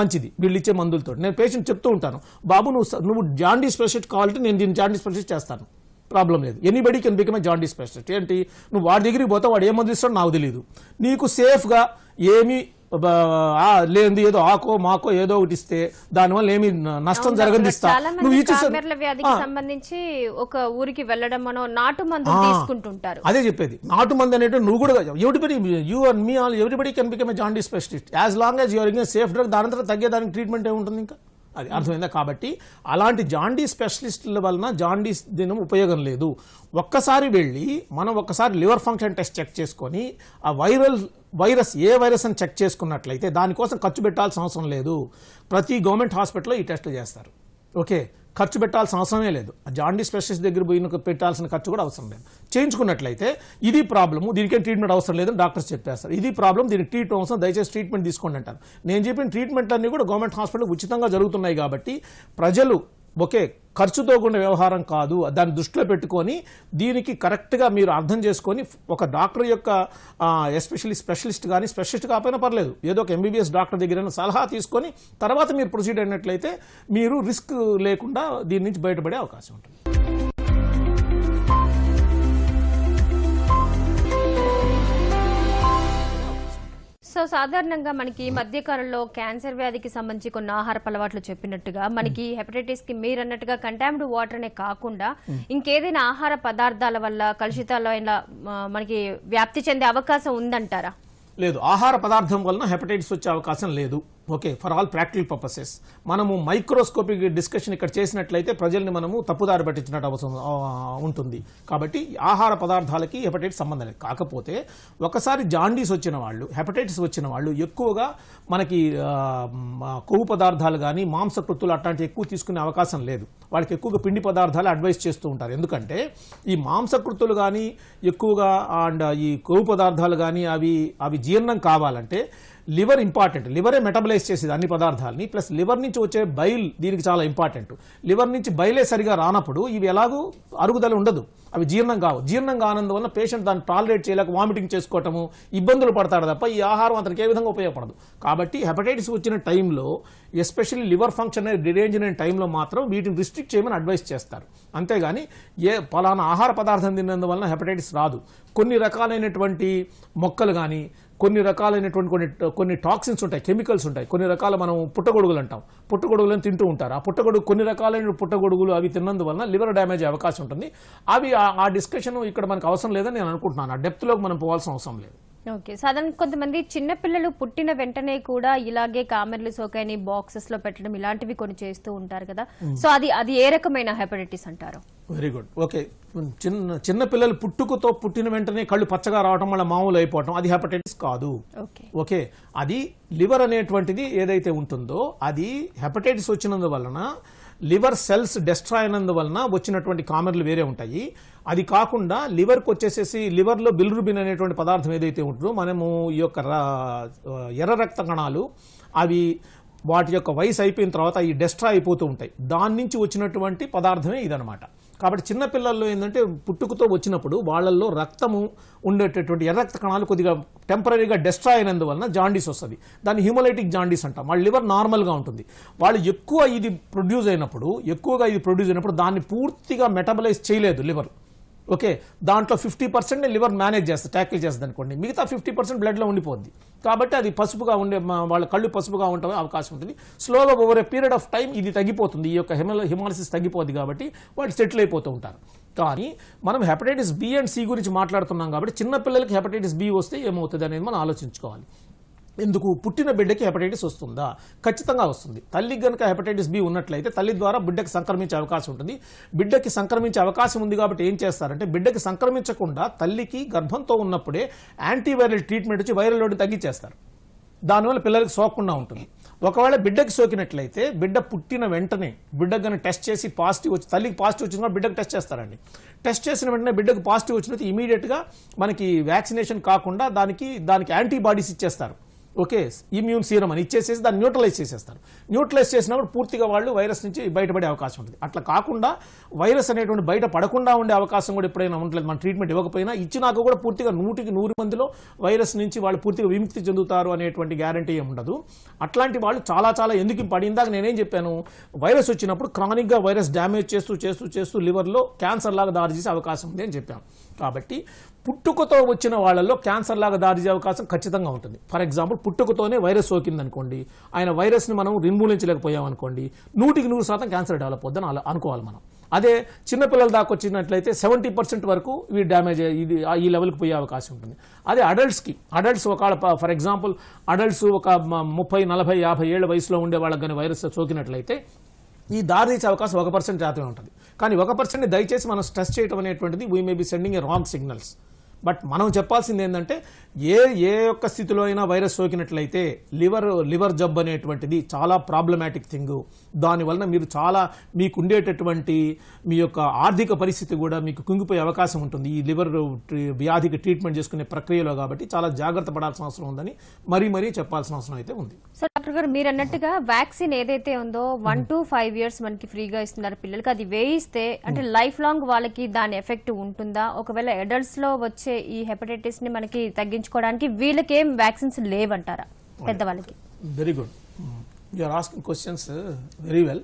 మంచిది వీళ్ళు ఇచ్చే మందులతో నేను పేషెంట్ చెప్తూ ఉంటాను బాబు నువ్వు నువ్వు జాండీ స్పెషలిస్ట్ కావాలంటే నేను దీన్ని జాండీ స్పెషలిస్ట్ చేస్తాను ప్రాబ్లం లేదు anybody can become a jaundice specialist ఏంటి నువ్వు వాడి దగ్గరికి పోతే వాడు ఏ మందులు ఇస్తాడో నాకు తెలియదు నీకు సేఫ్గా ఏమీ లేనిది ఏదో ఆకో మాకో ఏదో ఒకటి ఇస్తే దానివల్ల ఏమి నష్టం జరగదు వ్యాధికి సంబంధించి ఒక ఊరికి వెళ్ళడం నాటు మందు తీసుకుంటుంటారు అదే చెప్పేది నాటు మందు అనేటువంటి నువ్వు కూడా everybody you and me all everybody can become a jaundice specialist as long as your safe drug దాని తర్వాత తగ్గేదానికి ట్రీట్మెంట్ ఏముంటుంది ఇంకా అది అర్థమైందా కాబట్టి అలాంటి జాండీస్ స్పెషలిస్టుల వలన జాండీస్ దినం ఉపయోగం లేదు ఒక్కసారి వెళ్ళి మనం ఒక్కసారి లివర్ ఫంక్షన్ టెస్ట్ చెక్ చేసుకొని ఆ వైరల్ వైరస్ ఏ వైరస్ అని చెక్ చేసుకున్నట్లయితే దానికోసం ఖర్చు పెట్టాల్సిన అవసరం లేదు ప్రతి గవర్నమెంట్ హాస్పిటల్లో ఈ టెస్టులు చేస్తారు ఓకే ఖర్చు పెట్టాల్సిన అవసరమే లేదు జాండీ స్పెషలిస్ట్ దగ్గర పోయిన పెట్టాల్సిన ఖర్చు కూడా అవసరం లేదు చేయించుకున్నట్లయితే ఇది ప్రాబ్లము దీనికేం ట్రీట్మెంట్ అవసరం లేదని డాక్టర్స్ చెప్పేస్తారు ఇది ప్రాబ్లం దీనికి ట్రీట్ అవసరం దయచేసి ట్రీట్మెంట్ తీసుకోండి అంటారు నేను చెప్పిన ట్రీట్మెంట్ అన్నీ కూడా గవర్నమెంట్ హాస్పిటల్ ఉచితంగా జరుగుతున్నాయి కాబట్టి ప్రజలు ఓకే ఖర్చుతో కూడిన వ్యవహారం కాదు దాన్ని దృష్టిలో పెట్టుకొని దీనికి కరెక్ట్గా మీరు అర్థం చేసుకొని ఒక డాక్టర్ యొక్క ఎస్పెషలీ స్పెషలిస్ట్ కానీ స్పెషలిస్ట్ కాకపోయినా పర్లేదు ఏదో ఒక ఎంబీబీఎస్ డాక్టర్ దగ్గర సలహా తీసుకొని తర్వాత మీరు ప్రొసీడ్ అయినట్లయితే మీరు రిస్క్ లేకుండా దీని నుంచి బయటపడే అవకాశం ఉంటుంది సో సాధారణంగా మనకి మధ్యకాలంలో క్యాన్సర్ వ్యాధికి సంబంధించి కొన్ని ఆహార అలవాట్లు చెప్పినట్టుగా మనకి హెపటైటిస్ కి మీరు అన్నట్టుగా కంటామిడ్ వాటర్ అనే కాకుండా ఇంకేదైనా ఆహార పదార్థాల వల్ల కలుషితాల మనకి వ్యాప్తి చెందే అవకాశం ఉందంటారా లేదు ఆహార పదార్థం వలన హెపటైటిస్ వచ్చే అవకాశం లేదు okay for all practical purposes మనము మైక్రోస్కోపిక్ డిస్కషన్ ఇక్కడ చేసినట్లయితే ప్రజల్ని మనము తప్పుదారి పట్టించినట్టు అవసరం ఉంటుంది కాబట్టి ఆహార పదార్థాలకి హెపటైటిస్ సంబంధం లేదు కాకపోతే ఒకసారి జాండీస్ వచ్చిన వాళ్ళు హెపటైటిస్ వచ్చిన వాళ్ళు ఎక్కువగా మనకి కొవ్వు పదార్థాలు కానీ మాంసకృత్తులు అట్లాంటివి ఎక్కువ తీసుకునే అవకాశం లేదు వాళ్ళకి ఎక్కువగా పిండి పదార్థాలు అడ్వైస్ చేస్తూ ఉంటారు ఎందుకంటే ఈ మాంసకృత్తులు కానీ ఎక్కువగా అండ్ ఈ కొవ్వు పదార్థాలు కానీ అవి అవి జీర్ణం కావాలంటే లివర్ ఇంపార్టెంట్ లివరే మెటబలైజ్ చేసేది అన్ని పదార్థాలని ప్లస్ లివర్ నుంచి వచ్చే బైల్ దీనికి చాలా ఇంపార్టెంట్ లివర్ నుంచి బయలే సరిగా రానప్పుడు ఇవి ఎలాగూ అరుగుదల ఉండదు అవి జీర్ణం కావు జీర్ణం కానందువల్ల పేషెంట్ దాన్ని టాలరేట్ చేయలేక వామిటింగ్ చేసుకోవటము ఇబ్బందులు పడతాడు తప్ప ఈ ఆహారం అతనికి ఏ విధంగా ఉపయోగపడదు కాబట్టి హెపటైటిస్ వచ్చిన టైంలో ఎస్పెషల్లీ లివర్ ఫంక్షన్ అనేది డిరేంజ్ అయిన టైంలో మాత్రం వీటిని రిస్ట్రిక్ట్ చేయమని అడ్వైస్ చేస్తారు అంతేగాని ఏ పలానా ఆహార పదార్థం తిన్నందువలన హెపటైటిస్ రాదు కొన్ని రకాలైనటువంటి మొక్కలు కానీ కొన్ని రకాలైనటువంటి కొన్ని కొన్ని టాక్సిన్స్ ఉంటాయి కెమికల్స్ ఉంటాయి కొన్ని రకాల మనం పుట్టగొడుగులు అంటాం పుట్టగొడుగులను తింటూ ఉంటారు ఆ పుట్టగొడుగు కొన్ని రకాలైన పుట్టగొడుగులు అవి తిన్నందువలన లివర్ డ్యామేజ్ అవకాశం ఉంటుంది అవి ఆ డిస్కషన్ ఇక్కడ మనకు అవసరం లేదని నేను అనుకుంటున్నాను ఆ డెప్త్లోకి మనం పోవాల్సిన అవసరం లేదు ఓకే సాధారణ కొంతమంది చిన్నపిల్లలు పుట్టిన వెంటనే కూడా ఇలాగే కామెర్లు సోకాయని బాక్సెస్ లో పెట్టడం ఇలాంటివి కొన్ని చేస్తూ ఉంటారు కదా సో అది అది ఏ రకమైన హెపటైటిస్ అంటారు వెరీ గుడ్ ఓకే చిన్న చిన్న పిల్లలు పుట్టుకతో పుట్టిన వెంటనే కళ్ళు పచ్చగా రావటం వల్ల మామూలు అయిపోవటం అది హెపటైటిస్ కాదు ఓకే అది లివర్ అనేటువంటిది ఏదైతే ఉంటుందో అది హెపటైటిస్ వచ్చినందువలన లివర్ సెల్స్ డెస్ట్రాయ్ అయినందువలన వచ్చినటువంటి కామెర్లు వేరే ఉంటాయి అది కాకుండా లివర్కి వచ్చేసేసి లివర్లో బిల్రుబిన్ అనేటువంటి పదార్థం ఏదైతే ఉంటుందో మనము ఈ యొక్క ఎర్ర రక్త కణాలు అవి వాటి యొక్క వయసు అయిపోయిన తర్వాత అవి డెస్ట్రా అయిపోతూ ఉంటాయి దాని నుంచి వచ్చినటువంటి పదార్థమే ఇదనమాట కాబట్టి చిన్నపిల్లల్లో ఏంటంటే పుట్టుకతో వచ్చినప్పుడు వాళ్ళల్లో రక్తము ఉండేటటువంటి ఎర్ర రక్త కణాలు కొద్దిగా టెంపరీగా డెస్ట్రా అయినందువలన జాండీస్ వస్తుంది దాన్ని హ్యూమలైటిక్ జాండీస్ అంటాం వాళ్ళ లివర్ నార్మల్గా ఉంటుంది వాళ్ళు ఎక్కువ ఇది ప్రొడ్యూస్ అయినప్పుడు ఎక్కువగా ఇది ప్రొడ్యూస్ అయినప్పుడు దాన్ని పూర్తిగా మెటబలైజ్ చేయలేదు లివర్ ఓకే దాంట్లో ఫిఫ్టీ పర్సెంట్ లివర్ మేనేజ్ చేస్తుంది ట్యాకిల్ చేస్తుంది అనుకోండి మిగతా ఫిఫ్టీ పర్సెంట్ బ్లడ్లో ఉండిపోద్ది కాబట్టి అది పసుపుగా ఉండే వాళ్ళ కళ్ళు పసుపుగా ఉండే అవకాశం ఉంటుంది స్లోగా over a period of time ఇది తగ్గిపోతుంది ఈ యొక్క హిమ హిమాలసిస్ తగ్గిపోద్ది కాబట్టి వాళ్ళు సెటిల్ అయిపోతూ ఉంటారు కానీ మనం హెపటైటిస్ బి అండ్ సి గురించి మాట్లాడుతున్నాం కాబట్టి చిన్నపిల్లలకి హెపటైటిస్ బి వస్తే ఏమవుతుంది అనేది మనం ఆలోచించుకోవాలి ఎందుకు పుట్టిన బిడ్డకి హెపటైటిస్ వస్తుందా ఖచ్చితంగా వస్తుంది తల్లికి కనుక హెపటైటిస్ బి ఉన్నట్లయితే తల్లి ద్వారా బిడ్డకి సంక్రమించే అవకాశం ఉంటుంది బిడ్డకి సంక్రమించే అవకాశం ఉంది కాబట్టి ఏం చేస్తారంటే బిడ్డకి సంక్రమించకుండా తల్లికి గర్భంతో ఉన్నప్పుడే యాంటీవైరల్ ట్రీట్మెంట్ వచ్చి వైరల్ లోడ్ తగ్గించేస్తారు దానివల్ల పిల్లలకు సోకకుండా ఉంటుంది ఒకవేళ బిడ్డకి సోకినట్లయితే బిడ్డ పుట్టిన వెంటనే బిడ్డకు కానీ టెస్ట్ చేసి పాజిటివ్ వచ్చి తల్లికి పాజిటివ్ వచ్చిన బిడ్డకు టెస్ట్ చేస్తారండి టెస్ట్ చేసిన వెంటనే బిడ్డకు పాజిటివ్ వచ్చినట్టు ఇమీడియట్గా మనకి వ్యాక్సినేషన్ కాకుండా దానికి దానికి యాంటీబాడీస్ ఇచ్చేస్తారు ఓకే ఇమ్యూన్ సీరం అని ఇచ్చేసేసి దాన్ని న్యూట్రలైజ్ చేసేస్తారు న్యూట్రలైజ్ చేసినప్పుడు పూర్తిగా వాళ్ళు వైరస్ నుంచి బయటపడే అవకాశం ఉంటుంది అట్లా కాకుండా వైరస్ అనేటువంటి బయట పడకుండా ఉండే అవకాశం కూడా ఎప్పుడైనా ఉండలేదు మన ట్రీట్మెంట్ ఇవ్వకపోయినా ఇచ్చినాక కూడా పూర్తిగా నూటికి నూరు మందిలో వైరస్ నుంచి వాళ్ళు పూర్తిగా విముక్తి చెందుతారు అనేటువంటి గ్యారంటీ ఏమి ఉండదు అట్లాంటి వాళ్ళు చాలా చాలా ఎందుకు పడిందాక నేనేం చెప్పాను వైరస్ వచ్చినప్పుడు క్రానిక్గా వైరస్ డ్యామేజ్ చేస్తూ చేస్తూ చేస్తూ లివర్లో క్యాన్సర్ లాగా దారి చేసే అవకాశం ఉంది అని చెప్పాను కాబట్టి పుట్టుకతో వచ్చిన వాళ్ళల్లో క్యాన్సర్ లాగా దారిచే అవకాశం ఖచ్చితంగా ఉంటుంది ఫర్ ఎగ్జాంపుల్ పుట్టుకతోనే వైరస్ సోకింది అనుకోండి ఆయన వైరస్ని మనం రిమూలించలేకపోయామనుకోండి నూటికి నూరు శాతం క్యాన్సర్ డెవలప్ అవుద్దని అనుకోవాలి మనం అదే చిన్నపిల్లల దాకా వచ్చినట్లయితే సెవెంటీ పర్సెంట్ వరకు ఇవి డ్యామేజ్ ఇది ఈ లెవెల్కి పోయే అవకాశం ఉంటుంది అదే అడల్ట్స్కి అడల్ట్స్ ఒక ఫర్ ఎగ్జాంపుల్ అడల్ట్స్ ఒక ముప్పై నలభై యాభై ఏళ్ళ వయసులో ఉండే వాళ్ళకి కానీ వైరస్ సోకినట్లయితే ఈ దారి తీసే అవకాశం ఒక పర్సెంట్ జాతమే ఉంటుంది కానీ ఒక పర్సెంట్ని దయచేసి మనం స్ట్రెస్ చేయడం అనేటువంటిది we may be sending a wrong signals but మనం చెప్పాల్సింది ఏంటంటే ఏ ఏ యొక్క స్థితిలో అయినా వైరస్ సోకినట్లయితే లివర్ లివర్ జబ్ అనేటువంటిది చాలా ప్రాబ్లమాటిక్ థింగ్ దానివలన మీరు చాలా మీకు ఉండేటటువంటి మీ యొక్క ఆర్థిక పరిస్థితి కూడా మీకు కుంగిపోయే అవకాశం ఉంటుంది ఈ లివర్ వ్యాధికి ట్రీట్మెంట్ చేసుకునే ప్రక్రియలో కాబట్టి చాలా జాగ్రత్త పడాల్సిన అవసరం ఉందని మరీ మరీ చెప్పాల్సిన అవసరం అయితే ఉంది సార్ డాక్టర్ గారు మీరు అన్నట్టుగా వ్యాక్సిన్ ఏదైతే ఉందో వన్ టు ఫైవ్ ఇయర్స్ మనకి ఫ్రీగా ఇస్తున్నారు పిల్లలకి అది వేయిస్తే అంటే లైఫ్ లాంగ్ వాళ్ళకి దాని ఎఫెక్ట్ ఉంటుందా ఒకవేళ అడల్ట్స్ లో వచ్చే వచ్చే ఈ హెపటైటిస్ ని మనకి తగ్గించుకోవడానికి వీళ్ళకి ఏం వ్యాక్సిన్స్ లేవంటారా పెద్దవాళ్ళకి very good you are asking questions very well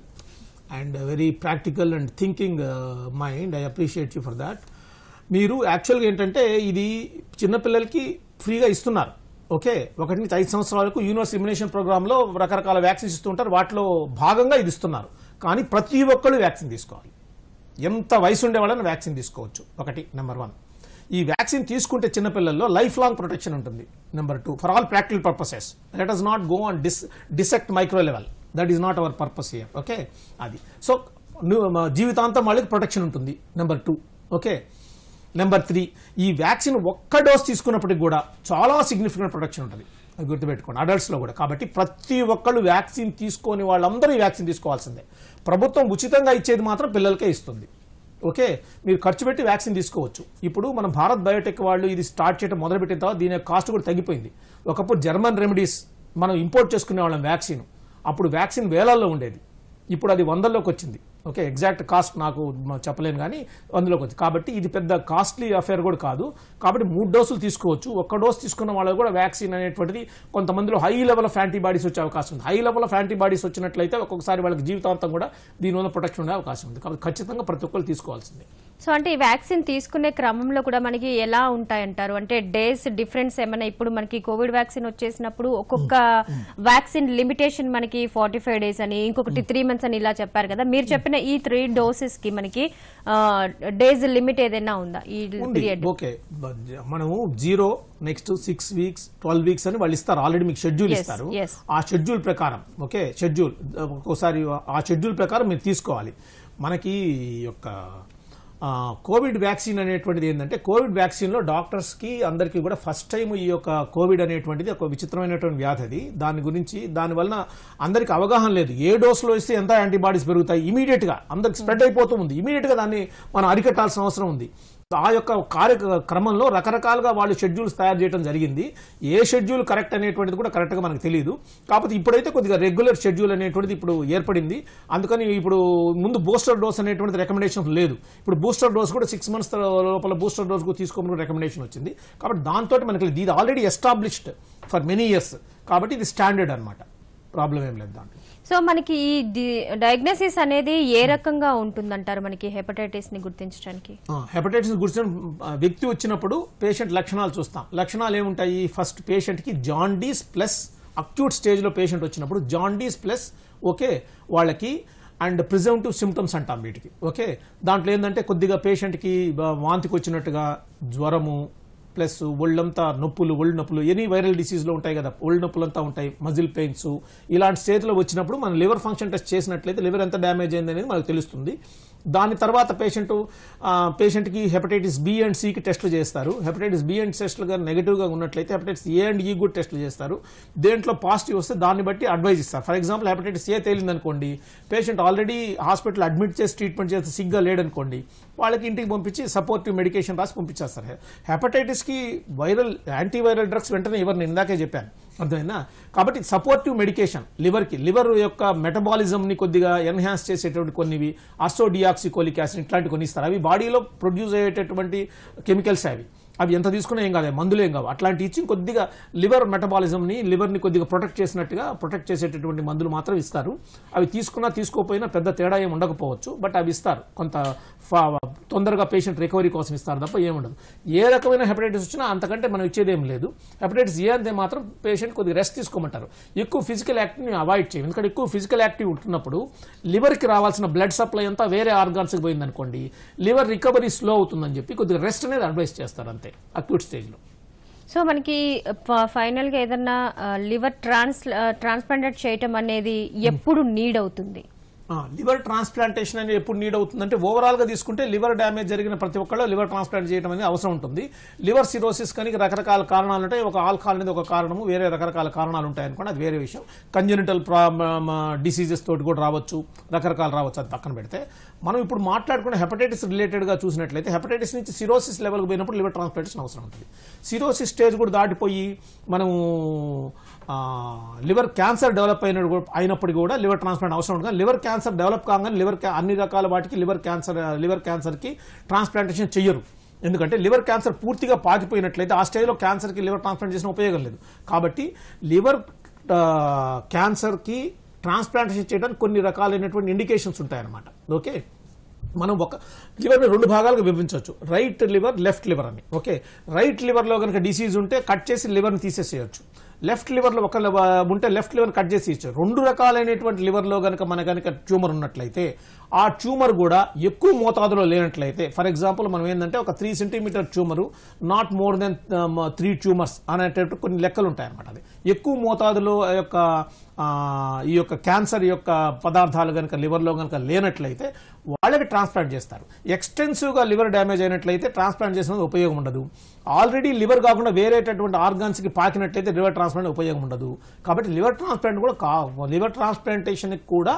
and very practical and thinking mind I appreciate you for that మీరు యాక్చువల్గా ఏంటంటే ఇది చిన్నపిల్లలకి ఫ్రీగా ఇస్తున్నారు ఓకే ఒకటి నుంచి ఐదు సంవత్సరాల వరకు యూనివర్స్ ఇమ్యునేషన్ ప్రోగ్రాంలో రకరకాల వ్యాక్సిన్స్ ఇస్తుంటారు వాటిలో భాగంగా ఇది ఇస్తున్నారు కానీ ప్రతి ఒక్కళ్ళు వ్యాక్సిన్ తీసుకోవాలి ఎంత వయసు ఉండే వాళ్ళని వ్యాక్సిన్ తీసుకోవచ్చు ఒకటి నెంబర్ వన్ ఈ వ్యాక్సిన్ తీసుకుంటే చిన్నపిల్లల్లో లైఫ్ లాంగ్ ప్రొటెక్షన్ ఉంటుంది number two for all practical purposes let us not go on dis dissect micro level that is not our purpose here okay అది సో జీవితాంతం వాళ్ళకి ప్రొటెక్షన్ ఉంటుంది number two okay number three ఈ vaccine ఒక్క dose తీసుకున్నప్పటికి కూడా చాలా significant protection ఉంటుంది గుర్తుపెట్టుకోండి అడల్ట్స్లో కూడా కాబట్టి ప్రతి ఒక్కళ్ళు వ్యాక్సిన్ తీసుకొని వాళ్ళందరూ ఈ వ్యాక్సిన్ తీసుకోవాల్సిందే ప్రభుత్వం ఉచితంగా ఇచ్చేది మాత్రం పిల్లలకే ఇస్తుంది ఓకే మీరు ఖర్చు పెట్టి వ్యాక్సిన్ తీసుకోవచ్చు ఇప్పుడు మన భారత్ బయోటెక్ వాళ్ళు ఇది స్టార్ట్ చేయడం మొదలుపెట్టిన తర్వాత దీని కాస్ట్ కూడా తగ్గిపోయింది ఒకప్పుడు జర్మన్ రెమెడీస్ మనం ఇంపోర్ట్ చేసుకునే వాళ్ళం వ్యాక్సిన్ అప్పుడు వ్యాక్సిన్ వేలల్లో ఉండేది ఇప్పుడు అది వందల్లోకి వచ్చింది ఓకే ఎగ్జాక్ట్ కాస్ట్ నాకు చెప్పలేను కానీ అందులోకి వచ్చి కాబట్టి ఇది పెద్ద కాస్ట్లీ అఫేర్ కూడా కాదు కాబట్టి మూడు డోసులు తీసుకోవచ్చు ఒక్క డోసు తీసుకున్న వాళ్ళకి కూడా వ్యాక్సిన్ అనేటువంటిది కొంతమందిలో హై లెవెల్ ఆఫ్ యాంటీబాడీస్ వచ్చే అవకాశం ఉంది హై లెవెల్ ఆఫ్ యాంటీబాడీస్ వచ్చినట్లయితే ఒక్కొక్కసారి వాళ్ళకి జీవితాంతం కూడా దీనివల్ల ప్రొటెక్షన్ ఉండే అవకాశం ఉంది కాబట్టి ఖచ్చితంగా ప్రతి ఒక్కరు తీసుకోవాల్సిందే సో అంటే ఈ వ్యాక్సిన్ తీసుకునే క్రమంలో కూడా మనకి ఎలా ఉంటాయంటారు అంటే డేస్ డిఫరెన్స్ ఏమైనా ఇప్పుడు మనకి కోవిడ్ వ్యాక్సిన్ వచ్చేసినప్పుడు ఒక్కొక్క hmm. వ్యాక్సిన్ లిమిటేషన్ మనకి ఫార్టీ డేస్ అని ఇంకొకటి hmm. త్రీ మంత్స్ అని ఇలా చెప్పారు కదా మీరు చెప్పిన ఏమైనా ఈ త్రీ డోసెస్ కి మనకి డేస్ లిమిట్ ఏదైనా ఉందా ఈ ఓకే మనము zero next six weeks twelve weeks అని వాళ్ళు ఇస్తారు ఆల్రెడీ మీకు షెడ్యూల్ ఇస్తారు ఆ షెడ్యూల్ ప్రకారం ఓకే షెడ్యూల్ ఒక్కోసారి ఆ షెడ్యూల్ ప్రకారం మీరు తీసుకోవాలి మనకి యొక్క కోవిడ్ వ్యాక్సిన్ అనేటువంటిది ఏంటంటే కోవిడ్ వ్యాక్సిన్లో డాక్టర్స్కి అందరికీ కూడా ఫస్ట్ టైం ఈ యొక్క కోవిడ్ అనేటువంటిది ఒక విచిత్రమైనటువంటి వ్యాధి అది దాని గురించి దానివల్ల అందరికి అవగాహన లేదు ఏ డోసులో ఇస్తే ఎంత యాంటీబాడీస్ పెరుగుతాయి ఇమీడియట్గా అందరికి స్ప్రెడ్ అయిపోతూ ఉంది ఇమీడియట్గా దాన్ని మనం అరికట్టాల్సిన అవసరం ఉంది ఆ యొక్క కార్య క్రమంలో రకరకాలుగా వాళ్ళు షెడ్యూల్స్ తయారు చేయడం జరిగింది ఏ షెడ్యూల్ కరెక్ట్ అనేటువంటిది కూడా కరెక్ట్గా మనకు తెలియదు కాకపోతే ఇప్పుడైతే కొద్దిగా రెగ్యులర్ షెడ్యూల్ అనేటువంటిది ఇప్పుడు ఏర్పడింది అందుకని ఇప్పుడు ముందు బూస్టర్ డోస్ అనేటువంటిది రికమెండేషన్ లేదు ఇప్పుడు బూస్టర్ డోస్ కూడా సిక్స్ మంత్స్ లోపల బూస్టర్ డోస్ కూడా తీసుకోమని రికమెండేషన్ వచ్చింది కాబట్టి దాంతో మనకి ఇది already established for many years కాబట్టి ఇది స్టాండర్డ్ అనమాట ప్రాబ్లం ఏం లేదు దాంట్లో సో మనకి ఈ డయాగ్నోసిస్ అనేది ఏ రకంగా ఉంటుందంటారు మనకి హెపటైటిస్ ని గుర్తించడానికి హెపటైటిస్ గుర్తించిన వ్యక్తి వచ్చినప్పుడు పేషెంట్ లక్షణాలు చూస్తాం లక్షణాలు ఏముంటాయి ఫస్ట్ పేషెంట్ కి జాండీస్ ప్లస్ అక్యూట్ స్టేజ్ లో పేషెంట్ వచ్చినప్పుడు జాండీస్ ప్లస్ ఓకే వాళ్ళకి అండ్ ప్రిజర్వేటివ్ సిమ్టమ్స్ అంటాం వీటికి ఓకే దాంట్లో ఏంటంటే కొద్దిగా పేషెంట్కి వాంతికి వచ్చినట్టుగా జ్వరము ప్లస్ ఒళ్ళంతా నొప్పులు ఒళ్ళు నొప్పులు ఎనీ వైరల్ డిసీజ్లో ఉంటాయి కదా ఒళ్ళు నొప్పులంతా ఉంటాయి మజిల్ పెయిన్స్ ఇలాంటి స్టేజ్లో వచ్చినప్పుడు మనం లివర్ ఫంక్షన్ టెస్ట్ చేసినట్లయితే లివర్ ఎంత డ్యామేజ్ అయింది అనేది మనకు తెలుస్తుంది దాని తర్వాత పేషెంట్ పేషెంట్కి హెపటైటిస్ బి అండ్ సికి టెస్టులు చేస్తారు హెపటైటిస్ బి అండ్ టెస్టులుగా నెగిటివ్గా ఉన్నట్లయితే హెపటైటిస్ ఏ అండ్ ఈ కూడా టెస్ట్లు చేస్తారు దేంట్లో పాజిటివ్ వస్తే దాన్ని బట్టి అడ్వైజ్ ఇస్తారు ఫర్ ఎగ్జాంపుల్ హెపటైటిస్ ఏ తేలిందనుకోండి పేషెంట్ ఆల్రెడీ హాస్పిటల్ అడ్మిట్ చేసి ట్రీట్మెంట్ చేస్తే సిగ్గా లేడనుకోండి వాళ్ళకి ఇంటికి పంపించి సపోర్టివ్ మెడికేషన్ రాసి పంపించేస్తారు హెపటైటిస్కి వైరల్ యాంటీవైరల్ డ్రగ్స్ వెంటనే ఇవ్వరు నేను ఇందాకే చెప్పాను అర్థమైనా కాబట్టి సపోర్టివ్ మెడికేషన్ లివర్కి లివర్ యొక్క మెటబాలిజంని కొద్దిగా ఎన్హాన్స్ చేసేటువంటి కొన్నివి ఆస్టోడియాక్సికోలిక్ యాసిడ్ ఇట్లాంటి కొన్ని ఇస్తారు అవి బాడీలో ప్రొడ్యూస్ అయ్యేటటువంటి కెమికల్స్ అవి అవి ఎంత తీసుకున్నా ఏం కాదు మందులు ఏం కావు అట్లాంటి ఇచ్చి కొద్దిగా లివర్ మెటబాలిజంని లివర్ని కొద్దిగా ప్రొటెక్ట్ చేసినట్టుగా ప్రొటెక్ట్ చేసేటటువంటి మందులు మాత్రం ఇస్తారు అవి తీసుకున్నా తీసుకోకపోయినా పెద్ద తేడా ఏమి ఉండకపోవచ్చు బట్ అవి ఇస్తారు కొంత తొందరగా పేషెంట్ రికవరీ కోసం ఇస్తారు తప్ప ఏముండదు ఏ రకమైన హెపటైటిస్ వచ్చినా అంతకంటే మనం ఇచ్చేదేం లేదు హెపటైటిస్ ఏ అంతే మాత్రం పేషెంట్ కొద్దిగా రెస్ట్ తీసుకోమంటారు ఎక్కువ ఫిజికల్ యాక్టివ్ని అవాయిడ్ చేయం ఎందుకంటే ఎక్కువ ఫిజికల్ యాక్టివ్ ఉంటున్నప్పుడు లివర్కి రావాల్సిన బ్లడ్ సప్లై అంతా వేరే ఆర్గాన్స్కి పోయిందనుకోండి లివర్ రికవరీ స్లో అవుతుందని చెప్పి కొద్దిగా రెస్ట్ అనేది అడ్వైస్ చేస్తారు అంతే అక్యూట్ స్టేజ్లో సో మనకి ఫైనల్గా ఏదన్నా లివర్ ట్రాన్స్ ట్రాన్స్ప్లాంటెడ్ చేయటం అనేది ఎప్పుడు నీడ్ అవుతుంది లివర్ ట్రాన్స్ప్లాంటేషన్ అనేది ఎప్పుడు నీడ్ అవుతుందంటే ఓవరాల్గా తీసుకుంటే లివర్ డ్యామేజ్ జరిగిన ప్రతి ఒక్కళ్ళు లివర్ ట్రాన్స్ప్లాంట్ చేయడం అనేది అవసరం ఉంటుంది లివర్ సిరోసిస్ కానీ రకరకాల కారణాలు ఉంటాయి ఒక ఆల్కహాల్ అనేది ఒక కారణము వేరే రకరకాల కారణాలు ఉంటాయి అనుకోండి అది వేరే విషయం కంజనిటల్ డిసీజెస్ um, తోటి కూడా రావచ్చు రకరకాలు రావచ్చు అది పక్కన పెడితే మనం ఇప్పుడు మాట్లాడుకున్న హెపటైటిస్ రిలేటెడ్గా చూసినట్లయితే హెపటైటిస్ నుంచి సిరోసిస్ లెవెల్కి పోయినప్పుడు లివర్ ట్రాన్స్ప్లాంటేషన్ అవసరం ఉంటుంది సిరోసిస్ స్టేజ్ కూడా దాటిపోయి మనము లివర్ క్యాన్సర్ డెవలప్ అయిన అయినప్పటికీ కూడా లివర్ ట్రాన్స్ప్లాంట్ అవసరం ఉండదు లివర్ క్యాన్సర్ డెవలప్ కాగానే లివర్ అన్ని రకాల వాటికి లివర్ క్యాన్సర్ లివర్ క్యాన్సర్కి ట్రాన్స్ప్లాంటేషన్ చేయరు ఎందుకంటే లివర్ క్యాన్సర్ పూర్తిగా పాకిపోయినట్లయితే ఆ స్టేజ్లో క్యాన్సర్కి లివర్ ట్రాన్స్ప్లాంట్ చేసిన ఉపయోగం లేదు కాబట్టి లివర్ క్యాన్సర్కి ట్రాన్స్ప్లాంటేషన్ చేయడానికి కొన్ని రకాలైనటువంటి ఇండికేషన్స్ ఉంటాయన్నమాట ఓకే మనం ఒక లివర్ని రెండు భాగాలుగా విభజించవచ్చు రైట్ లివర్ లెఫ్ట్ లివర్ అని ఓకే రైట్ లివర్లో కనుక డిసీజ్ ఉంటే కట్ చేసి లివర్ని తీసేసేయచ్చు లెఫ్ట్ లివర్లో ఒక ఉంటే లెఫ్ట్ లివర్ కట్ చేసి ఇచ్చారు రెండు రకాలైనటువంటి లివర్లో గనక మన గనక ట్యూమర్ ఉన్నట్లయితే ఆ ట్యూమర్ కూడా ఎక్కువ మోతాదులో లేనట్లయితే ఫర్ ఎగ్జాంపుల్ మనం ఏంటంటే ఒక three centimetre tumour not more than three tumours అనేటట్టు కొన్ని లెక్కలు ఉంటాయి అనమాట అది ఎక్కువ మోతాదులో యొక్క ఈ యొక్క క్యాన్సర్ యొక్క పదార్థాలు కనుక లివర్లో కనుక లేనట్లయితే వాళ్ళకి ట్రాన్స్ప్లాంట్ చేస్తారు ఎక్స్టెన్సివ్గా లివర్ డ్యామేజ్ అయినట్లయితే ట్రాన్స్ప్లాంట్ చేసినందుకు ఉపయోగం ఉండదు ఆల్రెడీ లివర్ కాకుండా వేరేటటువంటి ఆర్గాన్స్కి పాకినట్లయితే లివర్ ట్రాన్స్ప్లాంట్ ఉపయోగం ఉండదు కాబట్టి లివర్ ట్రాన్స్ప్లాంట్ కూడా కా లివర్ ట్రాన్స్ప్లాంటేషన్కి కూడా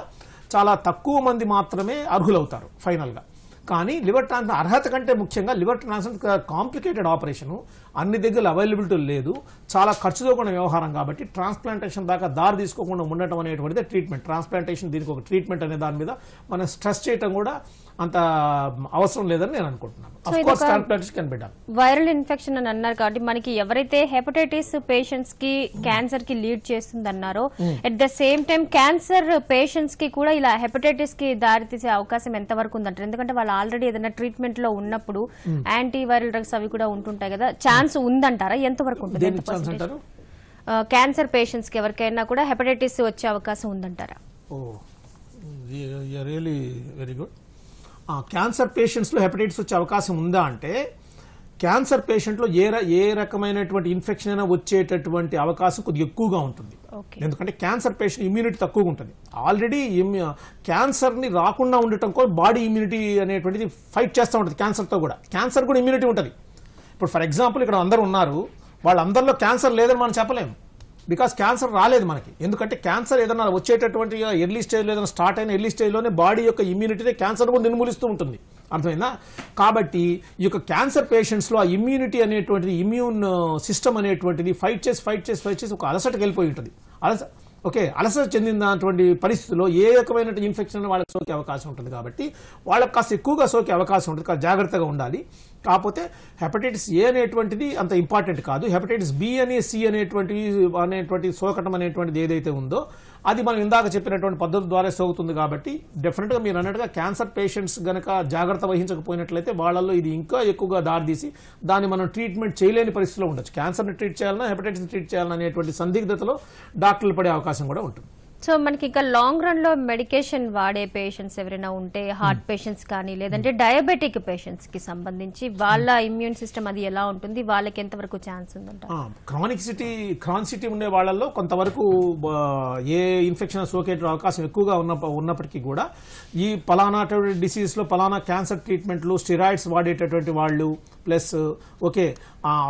చాలా తక్కువ మంది మాత్రమే అర్హులవుతారు ఫైనల్గా కానీ లివర్ ట్రాన్స్ అర్హత కంటే ముఖ్యంగా లివర్ ట్రాన్స్ కాంప్లికేటెడ్ ఆపరేషను అన్ని దగ్గర అవైలబిలిటీ లేదు చాలా ఖర్చుతో కూడిన వ్యవహారం కాబట్టి ట్రాన్స్ప్లాంటేషన్ దాకా దారి తీసుకోకుండా ఉండటం అనేటువంటిది ట్రీట్మెంట్ ట్రాన్స్ప్లాంటేషన్ దీనికి ఒక ట్రీట్మెంట్ అనే దాని మీద మనం స్ట్రెస్ చేయటం కూడా అంత అవసరం లేదని నేను అనుకుంటున్నాను వైరల్ ఇన్ఫెక్షన్ అని అన్నారు కాబట్టి మనకి ఎవరైతే హెపటైటిస్ పేషెంట్స్ కి క్యాన్సర్ కి లీడ్ చేస్తుంది అన్నారో at the same time cancer patients కి కూడా ఇలా హెపటైటిస్ కి దారితీసే అవకాశం ఎంత వరకు ఉందంటారు ఎందుకంటే వాళ్ళు ఆల్రెడీ ఏదైనా ట్రీట్మెంట్ లో ఉన్నప్పుడు యాంటీ వైరల్ డ్రగ్స్ అవి కూడా ఉంటుంటాయి కదా ఛాన్స్ ఛాన్స్ ఉందంటారా ఎంతవరకు ఉంటుంది క్యాన్సర్ పేషెంట్స్ ఎవరికైనా కూడా హెపటైటిస్ వచ్చే అవకాశం ఉందంటారా వెరీ గుడ్ క్యాన్సర్ పేషెంట్స్లో హెపటైటిస్ వచ్చే అవకాశం ఉందా అంటే క్యాన్సర్ పేషెంట్లో ఏ ఏ రకమైనటువంటి ఇన్ఫెక్షన్ అయినా వచ్చేటటువంటి అవకాశం కొద్దిగా ఎక్కువగా ఉంటుంది ఎందుకంటే క్యాన్సర్ పేషెంట్ ఇమ్యూనిటీ తక్కువగా ఉంటుంది ఆల్రెడీ క్యాన్సర్ని రాకుండా ఉండటం కోసం బాడీ ఇమ్యూనిటీ అనేటువంటిది ఫైట్ చేస్తూ ఉంటుంది క్యాన్సర్తో కూడా క్యాన్సర్ కూడా ఇమ్యూనిటీ ఉంటుంది ఇప్పుడు ఫర్ ఎగ్జాంపుల్ ఇక్కడ అందరూ ఉన్నారు వాళ్ళందరిలో క్యాన్సర్ లేదని మనం చెప్పలేము బికాస్ క్యాన్సర్ రాలేదు మనకి ఎందుకంటే క్యాన్సర్ ఏదైనా వచ్చేటటువంటి ఎర్లీ స్టేజ్లో ఏదైనా స్టార్ట్ అయిన ఎర్లీ స్టేజ్లోనే బాడీ యొక్క ఇమ్యూనిటీనే క్యాన్సర్ కూడా నిర్మూలిస్తూ ఉంటుంది అర్థమైందా కాబట్టి ఈ యొక్క క్యాన్సర్ పేషెంట్స్లో ఆ ఇమ్యూనిటీ అనేటువంటిది ఇమ్యూన్ సిస్టమ్ అనేటువంటిది ఫైట్ చేసి ఫైట్ చేసి ఫైట్ చేసి ఒక అలసటకి వెళ్ళిపోయి ఉంటుంది అలస ఓకే అలసట చెందినటువంటి పరిస్థితుల్లో ఏ రకమైన ఇన్ఫెక్షన్ వాళ్ళకి సోకే అవకాశం ఉంటుంది కాబట్టి వాళ్ళకి కాస్త ఎక్కువగా సోకే అవకాశం ఉంటుంది జాగ్రత్తగా ఉండాలి కాకపోతే హెపటైటిస్ ఏ అనేటువంటిది అంత ఇంపార్టెంట్ కాదు హెపటైటిస్ బి అని సి అనేటువంటి అనేటువంటి సోకటం అనేటువంటిది ఏదైతే ఉందో అది మనం ఇందాక చెప్పినటువంటి పద్ధతి ద్వారా సోకుతుంది కాబట్టి డెఫినెట్గా మీరు అన్నట్టుగా క్యాన్సర్ పేషెంట్స్ గనక జాగ్రత్త వహించకపోయినట్లయితే వాళ్ళల్లో ఇది ఇంకా ఎక్కువగా దారితీసి దాన్ని మనం ట్రీట్మెంట్ చేయలేని పరిస్థితిలో ఉండొచ్చు క్యాన్సర్ని ట్రీట్ చేయాలన్నా హెపటైటిస్ని ట్రీట్ చేయాలన్నా అనేటువంటి సందిగ్ధతలో డాక్టర్లు పడే అవకాశం కూడా ఉంటుంది సో మనకి ఇంకా లాంగ్ రన్ లో మెడికేషన్ వాడే పేషెంట్స్ ఎవరైనా ఉంటే హార్ట్ పేషెంట్స్ hmm. కానీ లేదంటే డయాబెటిక్ పేషెంట్స్ కి సంబంధించి వాళ్ళ ఇమ్యూన్ hmm. సిస్టమ్ అది ఎలా ఉంటుంది వాళ్ళకి ఎంతవరకు ఛాన్స్ ఉందంట క్రాన్ సిటీ ఉండే వాళ్ళల్లో కొంతవరకు ఏ ఇన్ఫెక్షన్ సోకేట్ అవకాశం ఎక్కువగా ఉన్న ఉన్నప్పటికీ కూడా ఈ పలానా డిసీజ్ లో పలానా క్యాన్సర్ ట్రీట్మెంట్లు స్టిరాయిడ్స్ వాడేటటువంటి వాళ్ళు ప్లస్ ఓకే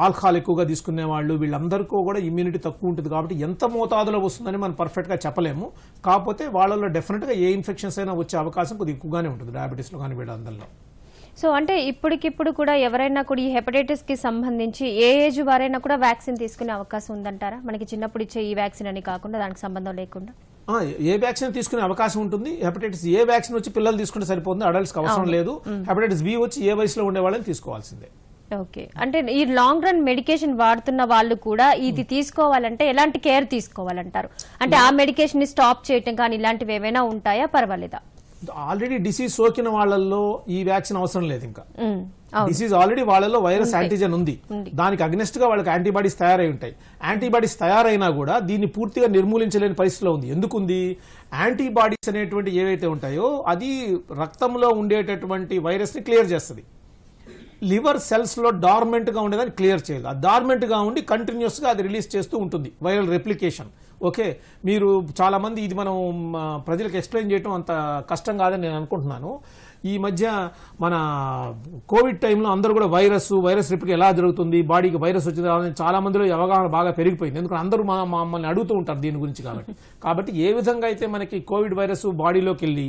ఆల్కహాల్ ఎక్కువగా తీసుకునే వాళ్ళు వీళ్ళందరికీ కూడా ఇమ్యూనిటీ తక్కువ ఉంటుంది కాబట్టి ఎంత మోతాదులో వస్తుందని మనం పర్ఫెక్ట్గా చెప్పలేము కాకపోతే వాళ్ళలో డెఫినెట్గా ఏ ఇన్ఫెక్షన్స్ అయినా వచ్చే అవకాశం కొద్దిగా ఎక్కువగానే ఉంటుంది డయాబెటీస్లో కానీ వీళ్ళందరిలో సో అంటే ఇప్పటికిప్పుడు కూడా ఎవరైనా కూడా ఈ హెపటైటిస్ కి సంబంధించి ఏ ఏజ్ వారైనా కూడా వ్యాక్సిన్ తీసుకునే అవకాశం ఉందంటారా మనకి చిన్నప్పుడు ఇచ్చే ఈ వ్యాక్సిన్ అని కాకుండా దానికి సంబంధం లేకుండా ఏ వ్యాక్సిన్ తీసుకునే అవకాశం ఉంటుంది హెపటైటిస్ ఏ వ్యాక్సిన్ వచ్చి పిల్లలు తీసుకుంటే సరిపోతుంది అడల్ట్స్ అవసరం లేదు హెపటైటిస్ బి వచ్చి ఏ వయసులో ఉండే వాళ్ళని తీసుకోవాల్సిందే ఓకే అంటే ఈ లాంగ్ రన్ మెడికేషన్ వాడుతున్న వాళ్ళు కూడా ఇది తీసుకోవాలంటే ఎలాంటి కేర్ తీసుకోవాలంటారు అంటే ఆ మెడికేషన్ ని స్టాప్ చేయటం కానీ ఇలాంటివి ఏమైనా ఉంటాయా పర్వాలేదా ఆల్రెడీ డిసీజ్ సోకిన వాళ్ళల్లో ఈ వ్యాక్సిన్ అవసరం లేదు ఇంకా డిసీజ్ ఆల్రెడీ వాళ్ళలో వైరస్ యాంటీజెన్ ఉంది దానికి అగ్నెస్ట్ గా వాళ్ళకి యాంటీబాడీస్ తయారై ఉంటాయి యాంటీబాడీస్ తయారైనా కూడా దీన్ని పూర్తిగా నిర్మూలించలేని పరిస్థితిలో ఉంది ఎందుకుంది యాంటీబాడీస్ అనేటువంటి ఏవైతే ఉంటాయో అది రక్తంలో ఉండేటటువంటి వైరస్ ని క్లియర్ చేస్తుంది లివర్ సెల్స్ లో డార్మెంట్ గా ఉండేదాన్ని క్లియర్ చేయదు ఆ డార్మెంట్ గా ఉండి కంటిన్యూస్ గా అది రిలీజ్ చేస్తూ ఉంటుంది వైరల్ రెప్లికేషన్ ఓకే మీరు చాలామంది ఇది మనం ప్రజలకు ఎక్స్ప్లెయిన్ చేయటం అంత కష్టం కాదని నేను అనుకుంటున్నాను ఈ మధ్య మన కోవిడ్ టైంలో అందరూ కూడా వైరస్ వైరస్ రిపీట్ ఎలా జరుగుతుంది బాడీకి వైరస్ వచ్చింది చాలా మందిలో అవగాహన బాగా పెరిగిపోయింది ఎందుకంటే అందరూ మమ్మల్ని అడుగుతూ ఉంటారు దీని గురించి కాబట్టి కాబట్టి ఏ విధంగా అయితే మనకి కోవిడ్ వైరస్ బాడీలోకి వెళ్ళి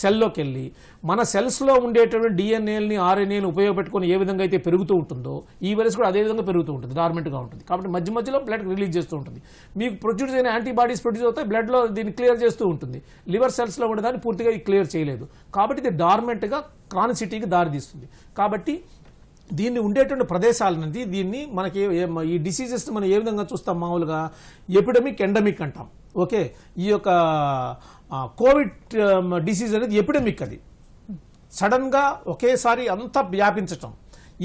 సెల్లోకి వెళ్ళి మన సెల్స్లో ఉండేటువంటి డిఎన్ఏల్ని ఆర్ఎన్ఏని ఉపయోగపెట్టుకుని ఏ విధంగా అయితే పెరుగుతూ ఉంటుందో ఈ వైరస్ కూడా అదే విధంగా పెరుగుతూ ఉంటుంది డార్మెంట్గా ఉంటుంది కాబట్టి మధ్య మధ్యలో బ్లడ్ రిలీజ్ చేస్తూ ఉంటుంది మీకు ప్రొడ్యూస్ అయిన యాంటీబాడీస్ ప్రొడ్యూస్ అవుతాయి బ్లడ్లో దీన్ని క్లియర్ చేస్తూ ఉంటుంది లివర్ సెల్స్లో ఉండేదాన్ని పూర్తిగా క్లియర్ చేయలేదు కాబట్టి ఇది డార్మెంట్గా కాన్సిటీకి దారితీస్తుంది కాబట్టి దీన్ని ఉండేటువంటి ప్రదేశాలనేది దీన్ని మనకి ఈ డిసీజెస్ మనం ఏ విధంగా చూస్తాం మామూలుగా ఎపిడమిక్ ఎండమిక్ అంటాం ఓకే ఈ యొక్క కోవిడ్ డిసీజ్ అనేది ఎపిడమిక్ అది సడన్గా ఒకేసారి అంతా వ్యాపించటం